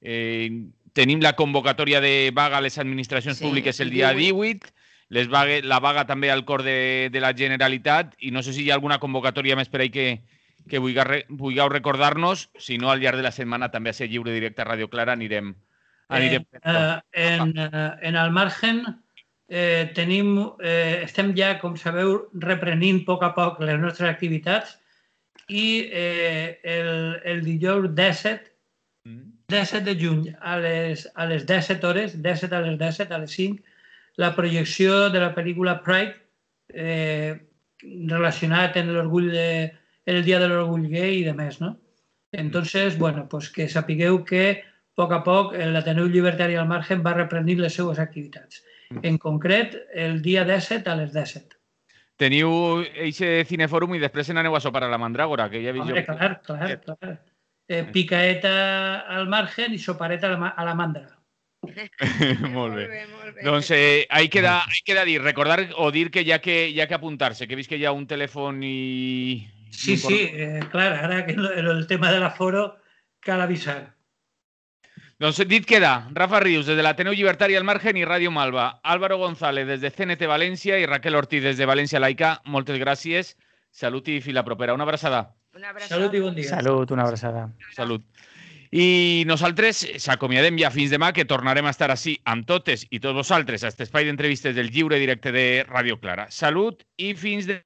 S1: Eh, tenim la convocatòria de vaga a les administracions sí, públiques el dia 18. 18 les vague, la vaga també al cor de, de la Generalitat i no sé si hi ha alguna convocatòria més per ahir que, que vulgueu, recordar-nos. Si no, al llarg de la setmana també a ser lliure directe a Radio Clara anirem...
S3: anirem... Eh, eh, en, eh, en el marge eh, tenim, eh, estem ja, com sabeu, reprenint a poc a poc les nostres activitats i eh, el, el dijous 17, 17 mm. de juny a les, a les 17 hores, 17 a les 17, a les 5, la projecció de la pel·lícula Pride eh, relacionat amb l'orgull de, el dia de l'orgull gay i de més, no? Entonces, bueno, pues que sapigueu que a poc a poc l'Ateneu Llibertari al Margen va reprenint les seues activitats. Mm. En concret, el dia 17 a les 17.
S1: Teniu eixe Cineforum i després en n'aneu a sopar a la Mandràgora, que ja he vist Hombre, jo.
S3: Clar, clar, clar. Eh, picaeta al margen i sopareta a la, a la mandra.
S1: Muy bien, que ahí queda, dir, recordar o dir que Ya que, ya que apuntarse, que ya que ya un teléfono Y... Sí, sí,
S3: eh, claro, ahora que el tema del aforo cal avisar.
S1: Entonces, dit queda, Rafa Rius desde la Ateneo Libertaria al Margen y Radio Malva, Álvaro González desde CNT Valencia Y Raquel Ortiz desde Valencia Laica. Muchas gracias, salud y fila propera. Una abrazada
S2: Salud y buen día Salud una abrazada.
S1: Salud. I nosaltres s'acomiadem ja fins demà, que tornarem a estar així amb totes i tots vosaltres a aquest espai d'entrevistes del lliure directe de Radio Clara. Salut i fins demà.